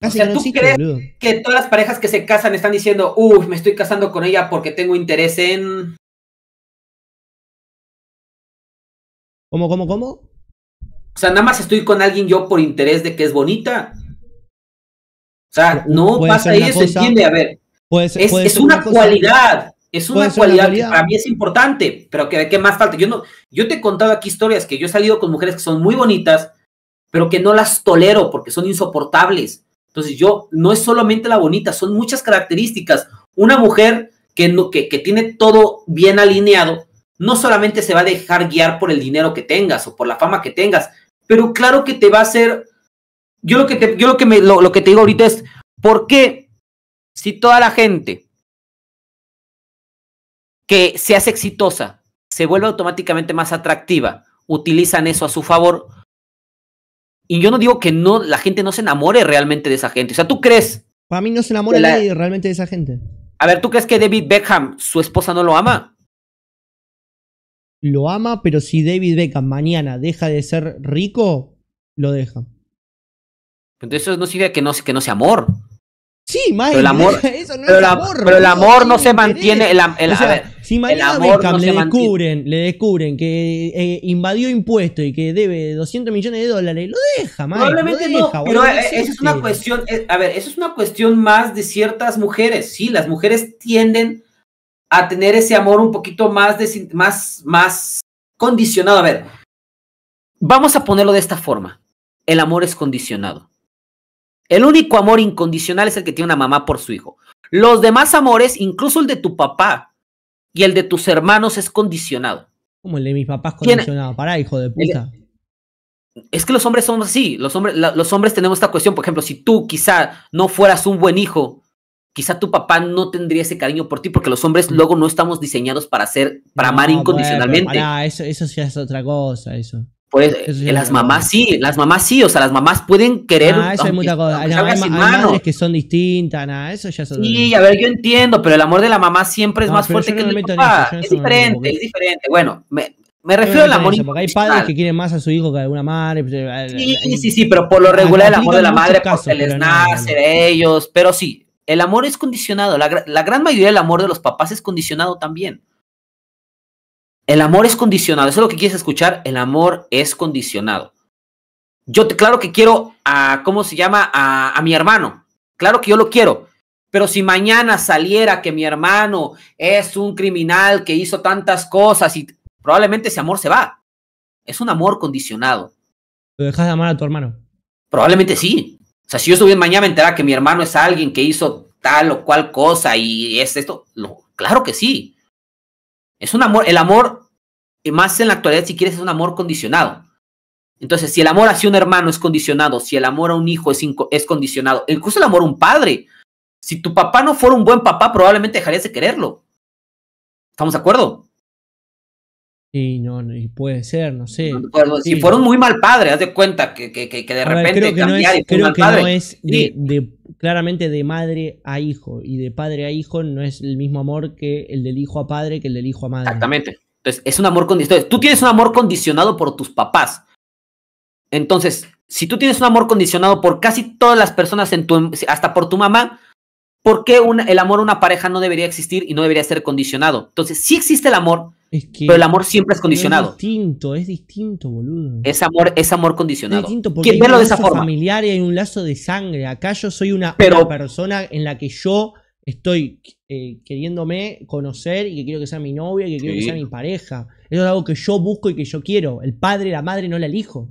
Ah, o sea, ¿tú crees que todas las parejas que se casan están diciendo, uy, me estoy casando con ella porque tengo interés en... ¿Cómo, cómo, cómo? O sea, nada más estoy con alguien yo por interés de que es bonita. O sea, no pasa eso, entiende, a ver. es, una, cualidad, es una cualidad, que para mí es importante, pero que, qué más falta. Yo no, yo te he contado aquí historias que yo he salido con mujeres que son muy bonitas, pero que no las tolero porque son insoportables entonces yo, no es solamente la bonita, son muchas características. Una mujer que, que, tiene todo bien alineado, no solamente se va a dejar guiar por el dinero que tengas o por la fama que tengas, pero claro que te va a hacer... Yo lo que te, yo lo que me, lo que te digo ahorita es, ¿por qué si toda la gente que se hace exitosa se vuelve automáticamente más atractiva, utilizan eso a su favor, y yo no digo que no, la gente no se enamore realmente de esa gente. O sea, ¿tú crees? Para mí no se enamora nadie realmente de esa gente. A ver, ¿tú crees que David Beckham, su esposa, no lo ama? Lo ama, pero si David Beckham mañana deja de ser rico, lo deja. Entonces eso no significa que no, que no sea amor. Sí, más pero el amor, no el amor no, se mantiene. Si le, descubren, que eh, eh, invadió impuestos y que debe 200 millones de dólares, lo deja, Probablemente lo deja, eh, es, una cuestión, a ver, eso es una cuestión más de ciertas mujeres. Sí, las mujeres tienden a tener ese amor un poquito más, de, más, más condicionado. A ver, vamos a ponerlo de esta forma. El amor es condicionado. El único amor incondicional es el que tiene una mamá por su hijo. Los demás amores, incluso el de tu papá, y el de tus hermanos es condicionado. Como el de mis papás condicionado. Pará, hijo de puta. es que los hombres somos así, los hombres, los hombres tenemos esta cuestión, por ejemplo, si tú quizá no fueras un buen hijo, quizá tu papá no tendría ese cariño por ti, porque los hombres luego no estamos diseñados para ser, para amar incondicionalmente. Pará, eso, eso sí es otra cosa, eso. Pues, eh, las mamás sí, las mamás sí, o sea, las mamás pueden querer. Ah, eso hay mucha cosa. Hay, mamás que son distintas, nada, eso ya son. Sí, a ver, yo entiendo, pero el amor de la mamá siempre es más fuerte que el de papá. es diferente, es diferente. Bueno, me, refiero al amor hay padres que quieren más a su hijo que a madre. Pues, eh, sí, eh, sí, sí, pero por lo regular el amor de la madre pues, se les nace ellos. Pero sí, el amor es condicionado. La, la gran mayoría del amor de los papás es condicionado también. El amor es condicionado. Eso es lo que quieres escuchar. El amor es condicionado. Yo, te, claro que quiero a, ¿cómo se llama? A, mi hermano. Claro que yo lo quiero. Pero si mañana saliera que mi hermano es un criminal que hizo tantas cosas y probablemente ese amor se va. Es un amor condicionado. ¿Lo dejas de amar a tu hermano? Probablemente sí. O sea, si yo estuviera mañana me enterara que mi hermano es alguien que hizo tal o cual cosa y es esto, claro que sí. Es un amor, el amor, eh, más en la actualidad si quieres, es un amor condicionado. Entonces, si el amor hacia un hermano es condicionado, si el amor a un hijo es, es condicionado, incluso el amor a un padre. Si tu papá no fuera un buen papá, probablemente dejarías de quererlo. ¿Estamos de acuerdo? y no, y puede ser, no sé. Si fueron muy mal padres, haz de cuenta que, que, de repente no es, de, claramente de madre a hijo y de padre a hijo no es el mismo amor que el del hijo a padre que el del hijo a madre. Exactamente. Entonces, es un amor condicionado. Tú tienes un amor condicionado por tus papás. Entonces, si tú tienes un amor condicionado por casi todas las personas, en tu, hasta por tu mamá, ¿por qué un, el amor a una pareja no debería existir y no debería ser condicionado? Entonces, si existe el amor, pero el amor siempre es condicionado. Es distinto, es distinto, boludo. Es amor, es amor condicionado. distinto porque hay un lazo de esa familiar y hay un lazo de sangre. Acá yo soy una, persona en la que yo estoy eh, queriéndome conocer y que quiero que sea mi novia y que quiero que sea mi pareja. Eso es algo que yo busco y que yo quiero. El padre, la madre no la elijo.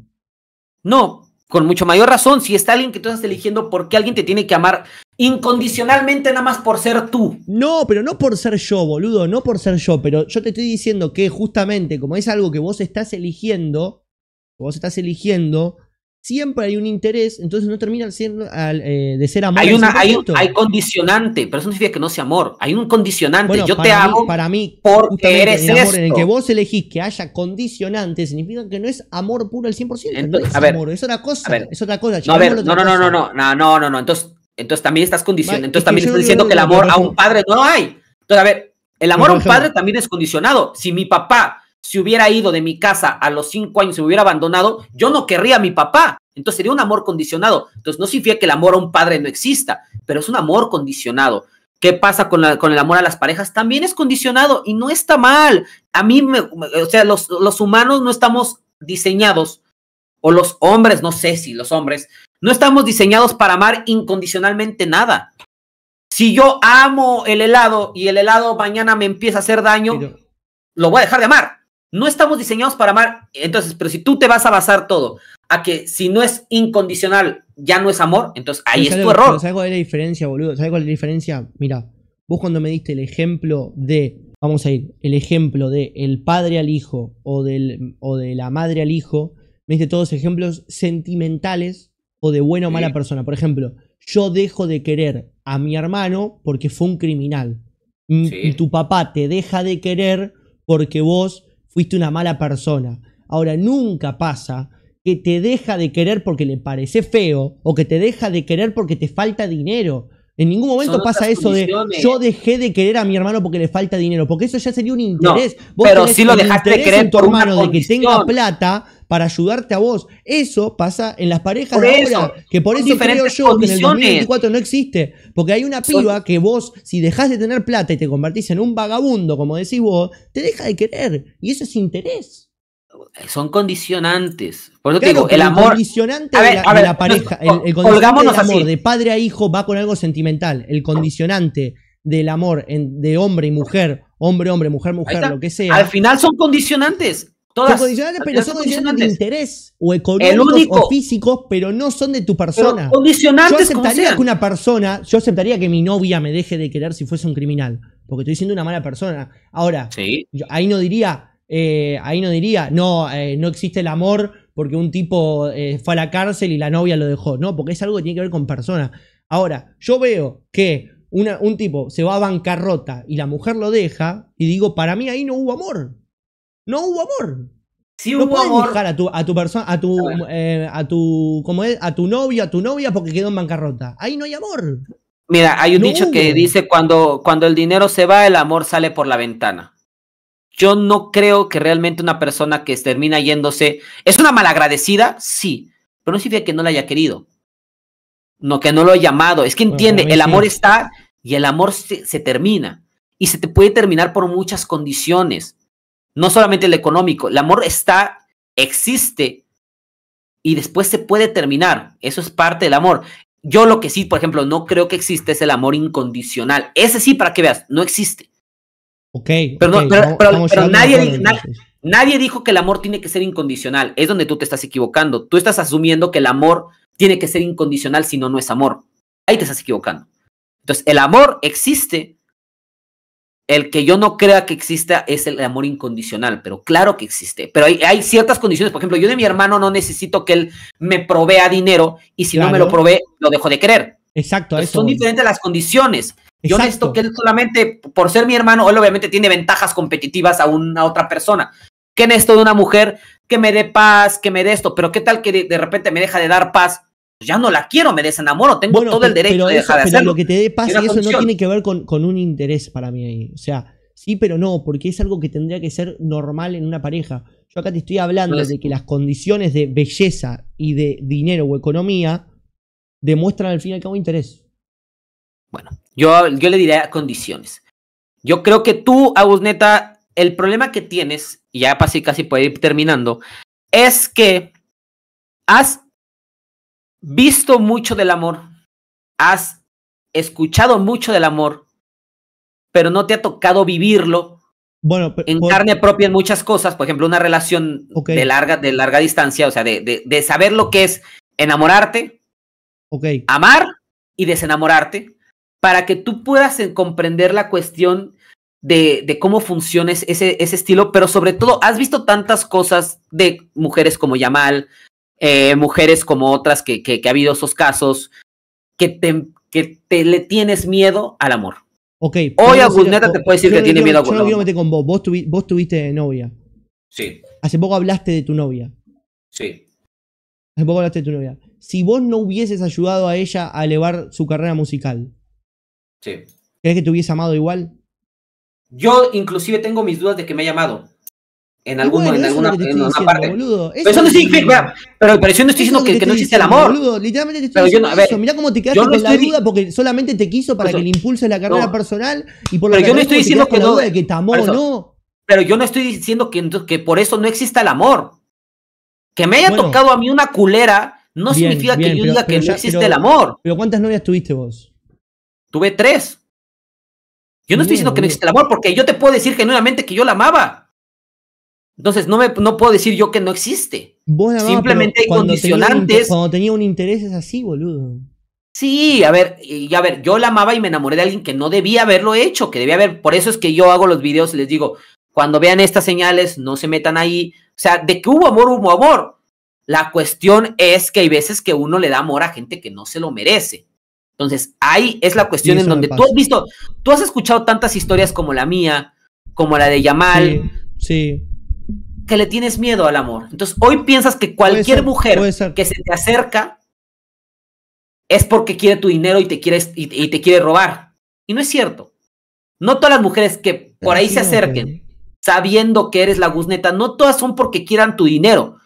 No, con mucho mayor razón, si está alguien que tú estás eligiendo, porque alguien te tiene que amar incondicionalmente nada más por ser tú. No, pero no por ser yo, boludo, no por ser yo, pero yo te estoy diciendo que justamente como es algo que vos estás eligiendo, vos estás eligiendo, siempre hay un interés, entonces no termina siendo, eh, de ser amor. Hay, una, hay, hay condicionante, pero eso no significa que no sea amor, hay un condicionante, yo te amo para mí, porque eres el amor esto. en el que vos elegís que haya condicionante significa que no es amor puro al 100%, entonces, es a ver, amor, es otra cosa, es otra cosa. no, no, no, no, no, no, no, no, entonces entonces también estás condiciones entonces también estás diciendo que el amor a un padre no hay. Entonces, a ver, el amor a un padre también es condicionado. Si mi papá se hubiera ido de mi casa a los cinco años y me hubiera abandonado, yo no querría a mi papá. Entonces sería un amor condicionado. Entonces no significa que el amor a un padre no exista, pero es un amor condicionado. ¿Qué pasa con, la, con el amor a las parejas? También es condicionado y no está mal. A mí, me, o sea, los, los humanos no estamos diseñados, o los hombres, no sé si los hombres, no estamos diseñados para amar incondicionalmente nada. Si yo amo el helado y el helado mañana me empieza a hacer daño, lo voy a dejar de amar. No estamos diseñados para amar. Entonces, pero si tú te vas a basar todo a que si no es incondicional, ya no es amor, entonces ahí es tu error. ¿Sabes cuál es la diferencia, boludo? ¿Sabes cuál es la diferencia? Mira, vos cuando me diste el ejemplo de, vamos a ir, el ejemplo de el padre al hijo o, del, o de la madre al hijo, me diste todos ejemplos sentimentales o de buena o mala persona. Por ejemplo, yo dejo de querer a mi hermano porque fue un criminal. Mm, y Tu papá te deja de querer porque vos fuiste una mala persona. Ahora, nunca pasa que te deja de querer porque le parece feo o que te deja de querer porque te falta dinero. En ningún momento pasa eso de yo dejé de querer a mi hermano porque le falta dinero, porque eso ya sería un interés. pero si lo dejaste de querer tu hermano de que tenga plata para ayudarte a vos. Eso pasa en las parejas de ahora, que por eso creo yo que en el 2024 no existe, porque hay una piba que vos, si dejás de tener plata y te convertís en un vagabundo, como decís vos, te deja de querer, y eso es interés. Son condicionantes. Por eso digo, el amor. Condicionante de, la, pareja. el, condicionante del amor de padre a hijo va con algo sentimental. El condicionante del amor de hombre y mujer, hombre, hombre, mujer, mujer, lo que sea. Al final son condicionantes. Todas, condicionantes, pero son condicionantes de interés o económicos o físicos, pero no son de tu persona. Condicionantes yo aceptaría que una persona, yo aceptaría que mi novia me deje de querer si fuese un criminal, porque estoy siendo una mala persona. Ahora, ahí no diría, eh, ahí no diría, no, eh, no existe el amor porque un tipo eh, fue a la cárcel y la novia lo dejó, no, porque es algo que tiene que ver con persona. Ahora, yo veo que un tipo se va a bancarrota y la mujer lo deja y digo, para mí ahí no hubo amor. No hubo amor. no puedes a tu, a tu persona, a tu, eh, a, tu, como es, a tu novio, a tu novia porque quedó en bancarrota. Ahí no hay amor. Mira, hay un dicho que dice cuando, cuando el dinero se va, el amor sale por la ventana. Yo no creo que realmente una persona que termina yéndose es una malagradecida, sí, pero no significa que no la haya querido. No, que no lo haya llamado. Es que entiende, el amor está y el amor se, se termina. Y se te puede terminar por muchas condiciones. No solamente el económico, el amor está, existe y después se puede terminar. Eso es parte del amor. Yo lo que sí, por ejemplo, no creo que exista es el amor incondicional. Ese sí, para que veas, no existe. Ok. Pero, nadie, nadie dijo que el amor tiene que ser incondicional. Es donde tú te estás equivocando. Tú estás asumiendo que el amor tiene que ser incondicional si no, no es amor. Ahí te estás equivocando. Entonces, el amor existe el que yo no crea que exista es el amor incondicional, pero claro que existe. Pero hay, ciertas condiciones. Por ejemplo, yo de mi hermano no necesito que él me provea dinero y si no me lo provee, lo dejo de querer. Exacto. son diferentes las condiciones. Yo necesito que él solamente, por ser mi hermano, él obviamente tiene ventajas competitivas a una otra persona. ¿Qué necesito de una mujer? Que me dé paz, que me dé esto. Pero ¿qué tal que de repente me deja de dar paz pues ya no la quiero, me desenamoro, tengo todo el derecho de dejar de hacerlo. lo que te dé pase, eso no tiene que ver con, un interés para mí ahí. O sea, sí, pero no, porque es algo que tendría que ser normal en una pareja. Yo acá te estoy hablando pues de que las condiciones de belleza y de dinero o economía demuestran al fin y al cabo interés. Bueno, yo, yo le diré condiciones. Yo creo que tú, Agusneta, el problema que tienes, y ya pasé casi puede ir terminando, es que has visto mucho del amor, has escuchado mucho del amor, pero no te ha tocado vivirlo bueno, en carne propia en muchas cosas, por ejemplo, una relación de, larga, de larga distancia, o sea, de, saber lo que es enamorarte, amar y desenamorarte, para que tú puedas comprender la cuestión de, cómo funciona ese, ese estilo, pero sobre todo, has visto tantas cosas de mujeres como Yamal, eh, mujeres como otras que, que, ha habido esos casos, que te, que te le tienes miedo al amor. Ok. Hoy a te puede decir que tiene miedo a amor. Yo no quiero con vos, vos, tuviste novia. Sí. Hace poco hablaste de tu novia. Sí. Hace poco hablaste de tu novia. Si vos no hubieses ayudado a ella a elevar su carrera musical. Sí. ¿Crees que te hubiese amado igual? Yo inclusive tengo mis dudas de que me haya amado. En, en alguna en parte. pero eso no significa. Pero, yo no estoy diciendo que, no existe el amor. literalmente te estoy pero diciendo yo no, eso. Ver, Mirá cómo te quedaste no estoy... duda porque solamente te quiso para que le impulse la carrera personal. Y por lo pero yo no estoy diciendo que no. De que tamó, Pero yo no estoy diciendo que, que por eso no exista el amor. Que me haya tocado a mí una culera no significa que yo diga que no existe el amor. Pero ¿cuántas novias tuviste vos? Tuve tres. Yo no estoy diciendo que no existe el amor porque yo te puedo decir genuinamente que yo la amaba. Entonces, no, me, no puedo decir yo que no existe. Simplemente hay condicionantes. cuando tenía un interés es así, boludo. Sí, a ver, y a ver, yo la amaba y me enamoré de alguien que no debía haberlo hecho, que debía haber. Por eso es que yo hago los videos y les digo, cuando vean estas señales, no se metan ahí. O sea, de que hubo amor, hubo amor. La cuestión es que hay veces que uno le da amor a gente que no se lo merece. Entonces, ahí es la cuestión en donde tú has visto, tú has escuchado tantas historias como la mía, como la de Yamal. sí que le tienes miedo al amor. Entonces, hoy piensas que cualquier mujer que se te acerca es porque quiere tu dinero y te quiere, y, te quiere robar. Y no es cierto. No todas las mujeres que por ahí se acerquen sabiendo que eres la guzneta, no todas son porque quieran tu dinero.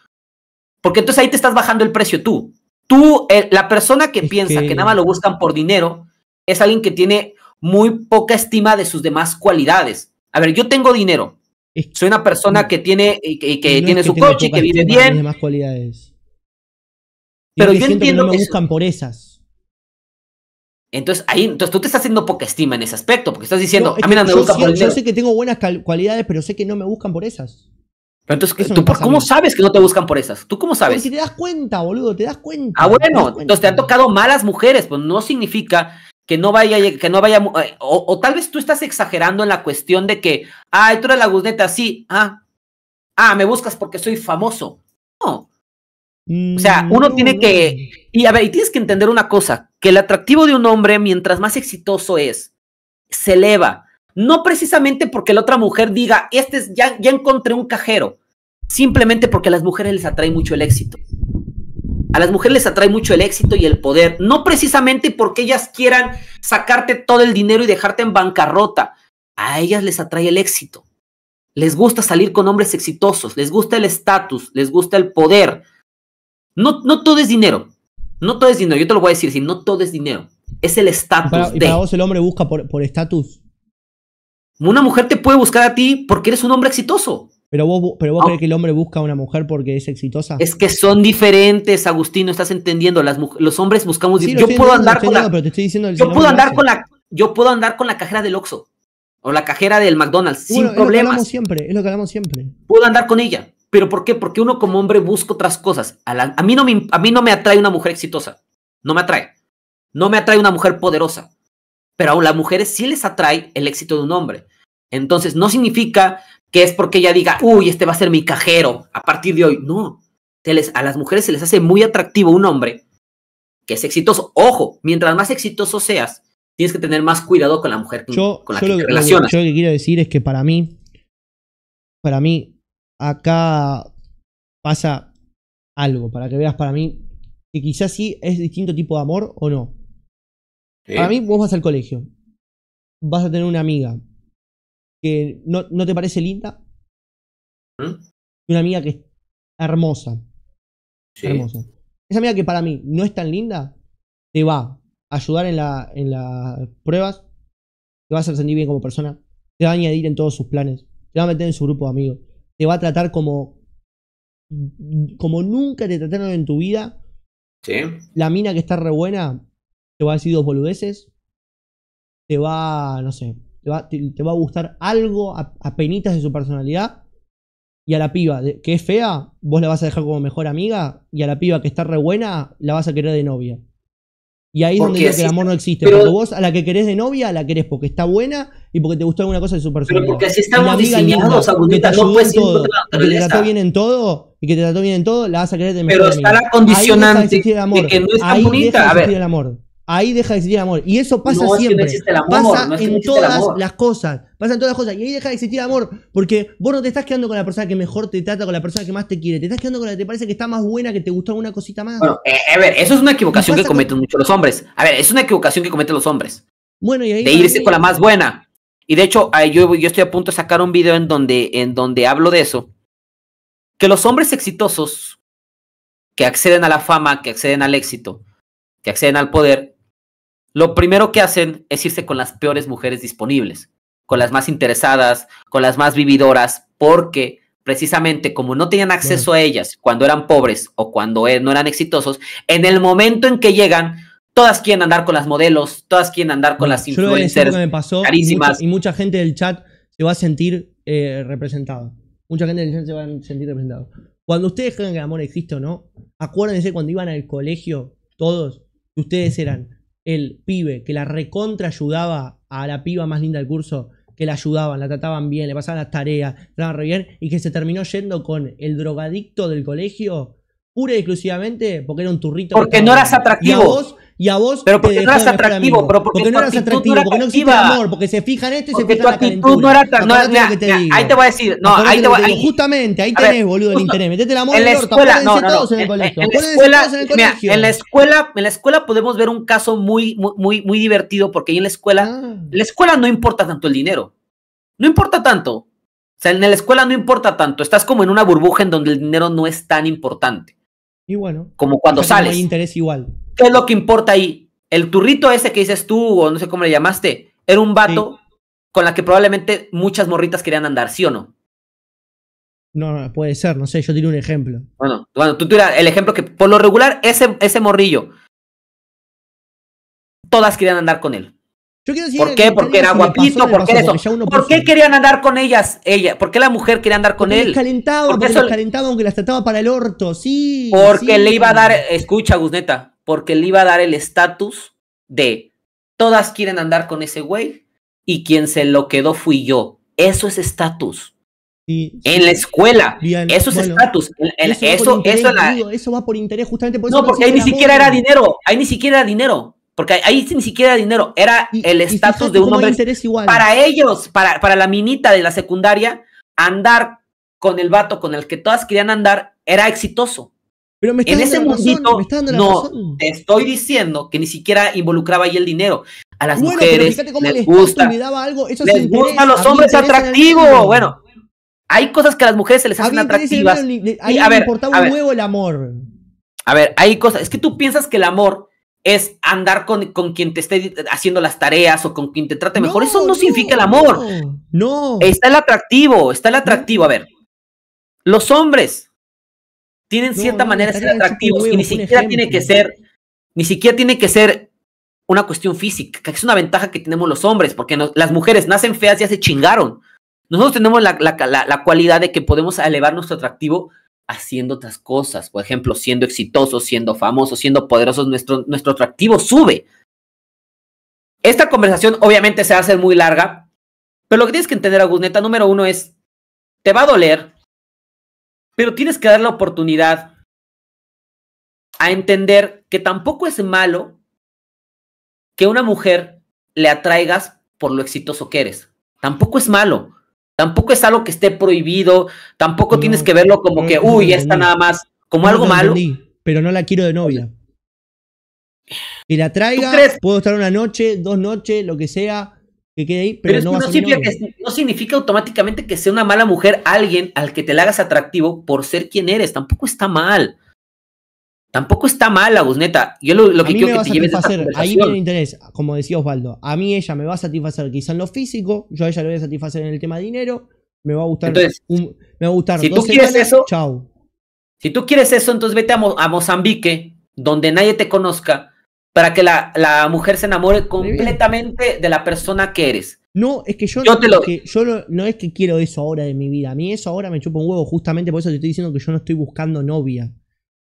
Porque entonces ahí te estás bajando el precio tú. Tú, eh, la persona que piensa que... que nada más lo buscan por dinero, es alguien que tiene muy poca estima de sus demás cualidades. A ver, yo tengo dinero, soy una persona que tiene, que, tiene su coche, y que vive bien. más cualidades. Pero yo, entiendo que no me buscan por esas. Entonces, ahí, entonces tú te estás haciendo poca estima en ese aspecto, porque estás diciendo, a mí no me buscan por dinero. Yo sé que tengo buenas cualidades, pero sé que no me buscan por esas. entonces, cómo sabes que no te buscan por esas? ¿Tú cómo sabes? si te das cuenta, boludo, te das cuenta. Ah, bueno, entonces te han tocado malas mujeres, pues no significa que no vaya, que no vaya, eh, o, tal vez tú estás exagerando en la cuestión de que, ah, tú eres la guzneta, sí, ah, ah, me buscas porque soy famoso. No. O sea, mm, uno tiene que, y a ver, y tienes que entender una cosa, que el atractivo de un hombre, mientras más exitoso es, se eleva. No precisamente porque la otra mujer diga, este es, ya, ya encontré un cajero, simplemente porque a las mujeres les atrae mucho el éxito. A las mujeres les atrae mucho el éxito y el poder, no precisamente porque ellas quieran sacarte todo el dinero y dejarte en bancarrota. A ellas les atrae el éxito. Les gusta salir con hombres exitosos, les gusta el estatus, les gusta el poder. No, no todo es dinero. No todo es dinero. Yo te lo voy a decir, si no todo es dinero. Es el estatus. ¿Y para vos el hombre busca por estatus? una mujer te puede buscar a ti porque eres un hombre exitoso. Pero vos, ah. crees que el hombre busca a una mujer porque es exitosa. Es que son diferentes, Agustín, no estás entendiendo. Las, los hombres buscamos. yo puedo andar con la. Yo puedo andar con la. cajera del Oxxo. O la cajera del McDonald's, sin es problemas. Lo siempre, es lo que siempre. Puedo andar con ella. ¿Pero por qué? Porque uno como hombre busca otras cosas. A, mí no me, a mí no me atrae una mujer exitosa. No me atrae. No me atrae una mujer poderosa. Pero a las mujeres sí les atrae el éxito de un hombre. Entonces, no significa que es porque ella diga, uy, este va a ser mi cajero a partir de hoy. No, a las mujeres se les hace muy atractivo un hombre que es exitoso. Ojo, mientras más exitoso seas, tienes que tener más cuidado con la mujer con la que te relacionas. Yo lo que quiero decir es que para mí, para mí, acá pasa algo, para que veas para mí, que quizás sí es distinto tipo de amor o no. Para mí, vos vas al colegio, vas a tener una amiga, que no, no te parece linda. ¿Mm? una amiga que es hermosa. Hermosa. Esa amiga que para mí no es tan linda, te va a ayudar en, la, en las pruebas, te va a hacer sentir bien como persona, te va a añadir en todos sus planes, te va a meter en su grupo de amigos, te va a tratar como, como nunca te trataron en tu vida. La mina que está re buena te va a decir dos boludeces, te va, no sé, te va, a gustar algo a, penitas de su personalidad. Y a la piba que es fea, vos la vas a dejar como mejor amiga. Y a la piba que está re buena, la vas a querer de novia. Y ahí es donde digo que el amor no existe. porque vos a la que querés de novia, la querés porque está buena y porque te gustó alguna cosa de su personalidad. Pero porque si estamos diseñados, Agudita, Que te trató bien en todo y que te trató bien en todo, la vas a querer de mejor amiga. la condicionante de, que no está bonita. a ver. El amor. Ahí deja de existir amor. Y eso pasa siempre. pasa en todas las cosas. Pasa en todas las cosas. Y ahí deja de existir amor. Porque vos no te estás quedando con la persona que mejor te trata, con la persona que más te quiere. Te estás quedando con la que te parece que está más buena, que te gustó alguna cosita más. Bueno, eh, eh, a ver, eso es una equivocación que cometen muchos los hombres. A ver, es una equivocación que cometen los hombres. Bueno, de irse con la más buena. Y de hecho, yo, yo estoy a punto de sacar un video en donde, en donde hablo de eso. Que los hombres exitosos que acceden a la fama, que acceden al éxito, que acceden al poder, lo primero que hacen es irse con las peores mujeres disponibles, con las más interesadas, con las más vividoras, porque precisamente como no tenían acceso a ellas cuando eran pobres o cuando e, no eran exitosos, en el momento en que llegan, todas quieren andar con las modelos, todas quieren andar con las influencers carísimas. Y mucha, gente del chat se va a sentir eh, representada. Mucha gente del chat se va a sentir representada. Cuando ustedes creen que el amor existe o no, acuérdense cuando iban al colegio, todos, ustedes eran el pibe que la recontra ayudaba a la piba más linda del curso, que la ayudaban, la trataban bien, le pasaban las tareas, la bien, y que se terminó yendo con el drogadicto del colegio, pura y exclusivamente porque era un turrito. Porque no eras atractivo. Y a vos. Pero porque no eras atractivo, pero porque, porque no eras atractivo, porque no existe amor, porque se fijan esto y se fijan tu actitud no era atractiva. ahí te voy a decir, no, ahí te voy a Justamente, ahí tenés, boludo, el interés. Metete la en la escuela. en la escuela, en la escuela, podemos ver un caso muy, muy, muy divertido, porque ahí en la escuela, ah. en la escuela no importa tanto el dinero. No importa tanto. O sea, en la escuela no importa tanto. Estás como en una burbuja en donde el dinero no es tan importante. Y bueno. Como cuando sales. No hay interés igual. ¿Qué es lo que importa ahí? El turrito ese que dices tú, o no sé cómo le llamaste, era un vato con la que probablemente muchas morritas querían andar, ¿sí o no? No, puede ser, no sé, yo diré un ejemplo. Bueno, bueno tú tiras el ejemplo que por lo regular ese, ese morrillo, todas querían andar con él. ¿Por qué? Porque era guapito, por qué ¿Por qué querían andar con ellas? Ella, ¿por qué la mujer quería andar con él? Calentado, porque, calentado aunque las trataba para el orto, sí. Porque le iba a dar, escucha, Gusneta porque le iba a dar el estatus de todas quieren andar con ese güey y quien se lo quedó fui yo. Eso es estatus. en la escuela. eso es estatus. eso, eso, va por interés justamente por No, porque ahí ni siquiera era dinero. Ahí ni siquiera era dinero. Porque ahí, ni siquiera era dinero. Era el estatus de un hombre. Para ellos, para, para la minita de la secundaria, andar con el vato con el que todas querían andar era exitoso. Pero me en ese mundito, no, te estoy diciendo que ni siquiera involucraba ahí el dinero. A las mujeres les, gusta, les gusta a los hombres atractivos. Bueno, hay cosas que a las mujeres se les hacen atractivas. a, ver, a ver, el amor. A ver, hay cosas. Es que tú piensas que el amor es andar con, quien te esté haciendo las tareas o con quien te trate mejor. Eso no, significa el amor. No, no, Está el atractivo, está el atractivo. A ver, los hombres tienen cierta manera de ser atractivos y ni siquiera tiene que ser, ni siquiera tiene que ser una cuestión física, que es una ventaja que tenemos los hombres, porque las mujeres nacen feas y ya se chingaron. Nosotros tenemos la, cualidad de que podemos elevar nuestro atractivo haciendo otras cosas, por ejemplo, siendo exitosos, siendo famosos, siendo poderosos, nuestro, nuestro atractivo sube. Esta conversación obviamente se va a muy larga, pero lo que tienes que entender, Agusneta, número uno es, te va a doler, pero tienes que dar la oportunidad a entender que tampoco es malo que una mujer le atraigas por lo exitoso que eres. Tampoco es malo. Tampoco es algo que esté prohibido. Tampoco tienes que verlo como que, uy, no, está nada más, como algo malo. pero no la quiero de novia. Que la traigas. puedo estar una noche, dos noches, lo que sea, que quede ahí, pero, no, significa automáticamente que sea una mala mujer alguien al que te la hagas atractivo por ser quien eres, tampoco está mal. Tampoco está mal, Agus, neta. Yo lo, lo que quiero que te lleves Ahí como decía Osvaldo. A mí ella me va a satisfacer quizá en lo físico, yo a ella le voy a satisfacer en el tema de dinero, me va a gustar entonces, me va a gustar si tú quieres eso, Si tú quieres eso, entonces vete a Mozambique, donde nadie te conozca, para que la, mujer se enamore completamente de la persona que eres. No, es que yo, yo, te lo... yo no es que quiero eso ahora de mi vida. A mí eso ahora me chupa un huevo. Justamente por eso te estoy diciendo que yo no estoy buscando novia.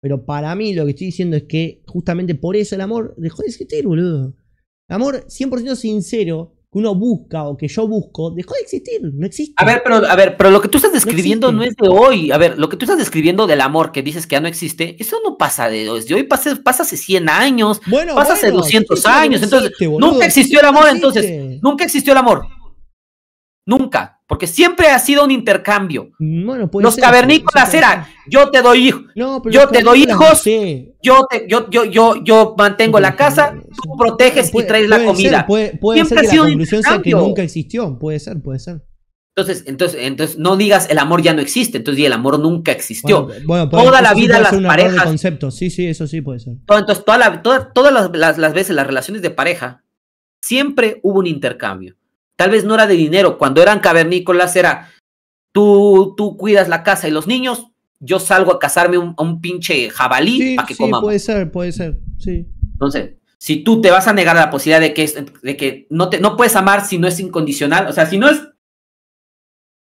Pero para mí lo que estoy diciendo es que justamente por eso el amor dejó de existir, boludo. El amor 100% sincero que uno busca o que yo busco dejó de existir, no existe. A ver, pero, a ver, pero lo que tú estás describiendo no, es de hoy. A ver, lo que tú estás describiendo del amor que dices que ya no existe, eso no pasa de hoy. De hoy pasa, hace 100 años, pasa hace 200 años. entonces, nunca existió el amor, entonces, nunca existió el amor. Nunca. Porque siempre ha sido un intercambio. Bueno, puede los cavernícolas eran. yo te doy hijos, yo te doy hijos, yo, yo, yo, yo, mantengo la casa, tú proteges y traes la comida. puede, ser que nunca existió, puede ser, puede ser. Entonces, entonces, entonces no digas el amor ya no existe, entonces el amor nunca existió. toda la vida las parejas. Sí, sí, eso sí puede ser. entonces, toda la, todas las veces las relaciones de pareja, siempre hubo un intercambio. Tal vez no era de dinero. Cuando eran cavernícolas era, tú, tú cuidas la casa y los niños, yo salgo a casarme a un pinche jabalí para que sí, Puede ser, puede ser, sí. Entonces, si tú te vas a negar la posibilidad de que, de que no, te, no puedes amar si no es incondicional, o sea, si no es...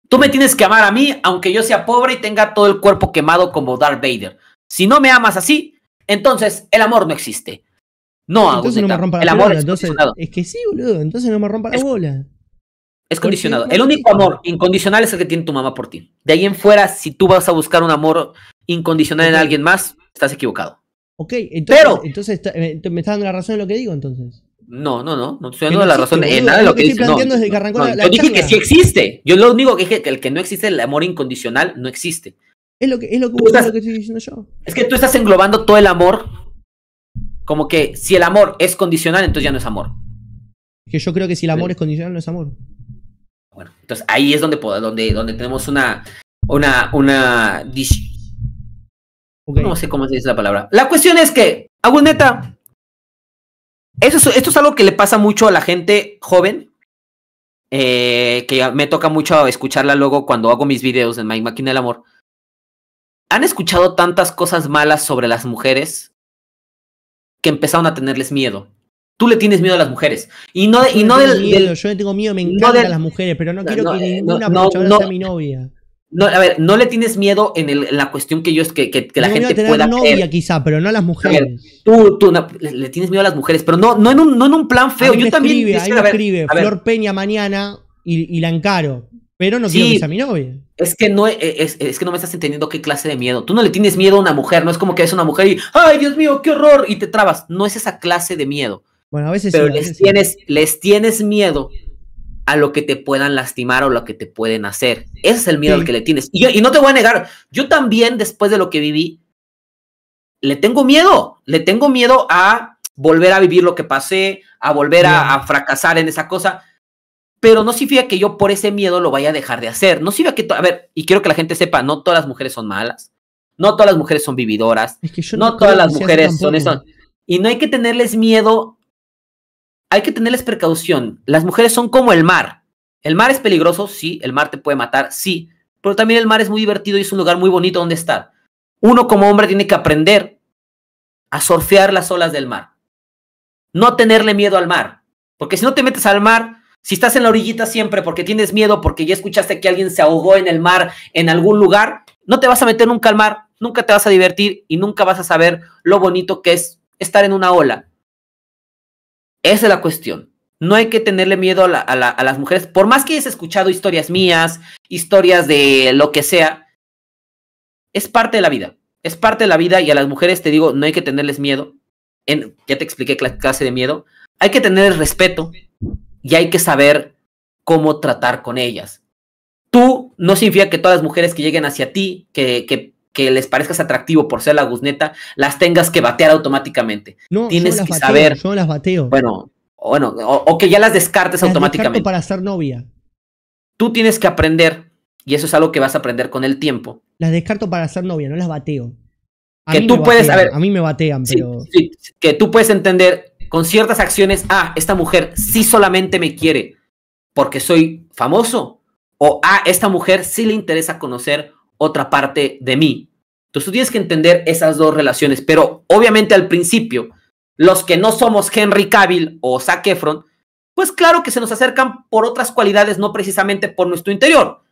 Tú me tienes que amar a mí, aunque yo sea pobre y tenga todo el cuerpo quemado como Darth Vader. Si no me amas así, entonces el amor no existe. No, entonces no me rompa la el amor es, entonces, es que sí, boludo, entonces no me rompa la bola. Es condicionado. El único amor incondicional es el que tiene tu mamá por ti. De ahí en fuera, si tú vas a buscar un amor incondicional en alguien más, estás equivocado. Ok, entonces, Pero, entonces eh, me estás dando la razón de lo que digo entonces. No, no, no, no estoy dando la razón en nada de lo que, No, yo dije que sí existe. Yo lo único que dije que el que no existe, el amor incondicional, no existe. Es lo que, es lo que, lo que estoy diciendo yo. Es que tú estás englobando todo el amor como que si el amor es condicional, entonces ya no es amor. Que yo creo que si el amor es condicional, no es amor. Bueno, entonces ahí es donde, donde, donde tenemos una, una, una, no sé cómo se dice la palabra. La cuestión es que, Aguneta, eso esto es algo que le pasa mucho a la gente joven, eh, que me toca mucho escucharla luego cuando hago mis videos en My Máquina del Amor. Han escuchado tantas cosas malas sobre las mujeres que empezaron a tenerles miedo. Tú le tienes miedo a las mujeres. Y no, no Yo le tengo miedo, me encantan las mujeres, pero no, quiero que eh, ninguna sea mi novia. a ver, no le tienes miedo en, la cuestión que yo es que, la gente tener pueda novia quizá, pero no a las mujeres. tú, le, tienes miedo a las mujeres, pero no, no en un, plan feo. Ahí yo también escribe, Flor Peña mañana y, la encaro, pero no quiero que sea mi novia. Es que no eh, es, es, que no me estás entendiendo qué clase de miedo. Tú no le tienes miedo a una mujer, no es como que es una mujer y ay Dios mío, qué horror y te trabas. No es esa clase de miedo. Bueno, a veces Pero les, tienes, les tienes miedo a lo que te puedan lastimar o lo que te pueden hacer. Ese es el miedo al que le tienes. Y, no te voy a negar, yo también después de lo que viví, le tengo miedo, le tengo miedo a volver a vivir lo que pasé, a volver a, fracasar en esa cosa, pero no significa que yo por ese miedo lo vaya a dejar de hacer, no significa que, a ver, y quiero que la gente sepa, no todas las mujeres son malas, no todas las mujeres son vividoras, no, no todas las mujeres son eso, y no hay que tenerles miedo hay que tenerles precaución. Las mujeres son como el mar. El mar es peligroso, sí, el mar te puede matar, sí, pero también el mar es muy divertido y es un lugar muy bonito donde estar. Uno como hombre tiene que aprender a surfear las olas del mar. No tenerle miedo al mar, porque si no te metes al mar, si estás en la orillita siempre porque tienes miedo, porque ya escuchaste que alguien se ahogó en el mar, en algún lugar, no te vas a meter nunca al mar, nunca te vas a divertir y nunca vas a saber lo bonito que es estar en una ola. Esa es la cuestión. No hay que tenerle miedo a, las mujeres. Por más que hayas escuchado historias mías, historias de lo que sea, es parte de la vida. Es parte de la vida y a las mujeres te digo, no hay que tenerles miedo. En, ya te expliqué la clase de miedo. Hay que tener respeto y hay que saber cómo tratar con ellas. Tú no significa que todas las mujeres que lleguen hacia ti, que que les parezcas atractivo por ser la guzneta, las tengas que batear automáticamente. No, Tienes yo que saber. Yo las bateo. Bueno, bueno o, que ya las descartes las automáticamente. Para ser novia. Tú tienes que aprender, y eso es algo que vas a aprender con el tiempo. Las descarto para ser novia, no las bateo. A que tú me puedes, saber a mí me batean, pero. que tú puedes entender con ciertas acciones, ah, esta mujer sí solamente me quiere porque soy famoso. O ah, esta mujer sí le interesa conocer otra parte de mí. Entonces tú tienes que entender esas dos relaciones, pero obviamente al principio, los que no somos Henry Cavill o Zac Efron, pues claro que se nos acercan por otras cualidades, no precisamente por nuestro interior.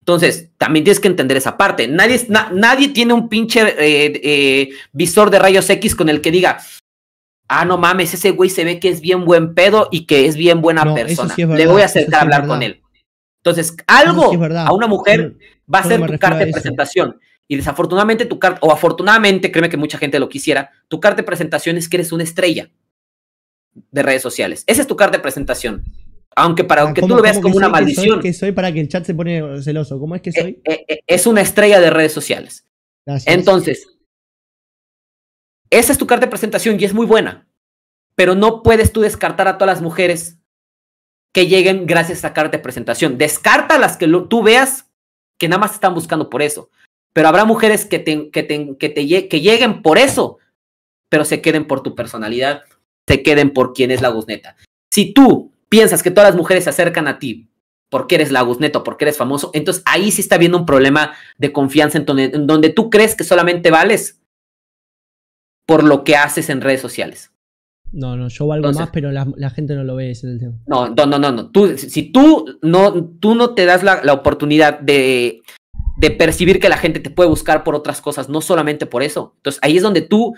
Entonces, también tienes que entender esa parte. Nadie, nadie tiene un pinche eh, eh, visor de rayos X con el que diga, ah, no mames, ese güey se ve que es bien buen pedo y que es bien buena persona. Le voy a acercar a hablar con él. Entonces, ah, algo a una mujer va a ser tu carta de presentación. Y desafortunadamente tu carta, o afortunadamente, créeme que mucha gente lo quisiera, tu carta de presentación es que eres una estrella de redes sociales. Esa es tu carta de presentación. Aunque para ah, que tú lo veas como una maldición. Que soy, que soy para que chat se pone celoso. ¿Cómo es que eh, soy? Eh, eh, es una estrella de redes sociales. Entonces, esa es tu carta de presentación y es muy buena. Pero no puedes tú descartar a todas las mujeres que lleguen gracias a carta de presentación. Descarta las que tú veas que nada más están buscando por eso. Pero habrá mujeres que, que, que, te, que lleguen por eso, pero se queden por tu personalidad, se queden por quién es la guzneta. Si tú piensas que todas las mujeres se acercan a ti porque eres la guzneta porque eres famoso, entonces ahí sí está habiendo un problema de confianza en donde tú crees que solamente vales por lo que haces en redes sociales. No, no, yo valgo más, pero la, gente no lo ve, ese es el tema. No, no, no, no. si tú no, tú no te das la, oportunidad de, percibir que la gente te puede buscar por otras cosas, no solamente por eso. Entonces ahí es donde tú,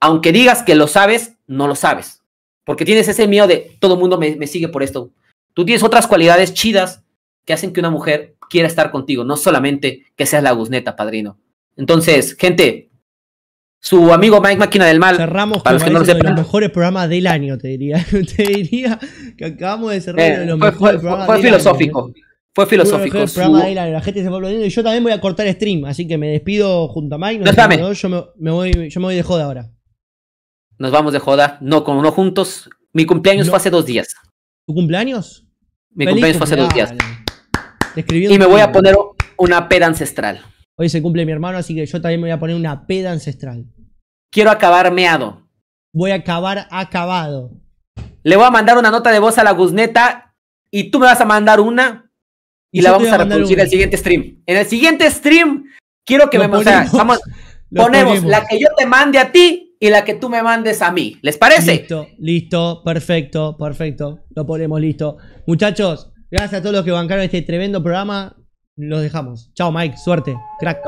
aunque digas que lo sabes, no lo sabes. Porque tienes ese miedo de todo el mundo me, me, sigue por esto. Tú tienes otras cualidades chidas que hacen que una mujer quiera estar contigo, no solamente que seas la guzneta, padrino. Entonces, gente, su amigo Mike Máquina del Mal. Cerramos para los que no lo sepan. de los mejores programas del año, te diría. te diría que acabamos de cerrar los eh, mejores programas del filosófico. ¿eh? Año. Fue filosófico. Su... La gente se fue y yo también voy a cortar stream, así que me despido junto a Mike. yo, me, voy, yo me voy de joda ahora. Nos vamos de joda, no con no juntos. Mi cumpleaños fue hace dos días. ¿Tu cumpleaños? Mi cumpleaños fue hace dos días. Y me voy a poner una peda ancestral. Hoy se cumple mi hermano, así que yo también me voy a poner una peda ancestral. Quiero acabar meado. Voy a acabar acabado. Le voy a mandar una nota de voz a la Guzneta y tú me vas a mandar una y, la vamos a, reproducir en el siguiente stream. En el siguiente stream quiero que me ponemos, o sea, vamos, ponemos la que yo te mande a ti y la que tú me mandes a mí. ¿Les parece? Listo, listo, perfecto, perfecto. Lo ponemos listo. Muchachos, gracias a todos los que bancaron este tremendo programa los dejamos. Chao, Mike. Suerte. Crack.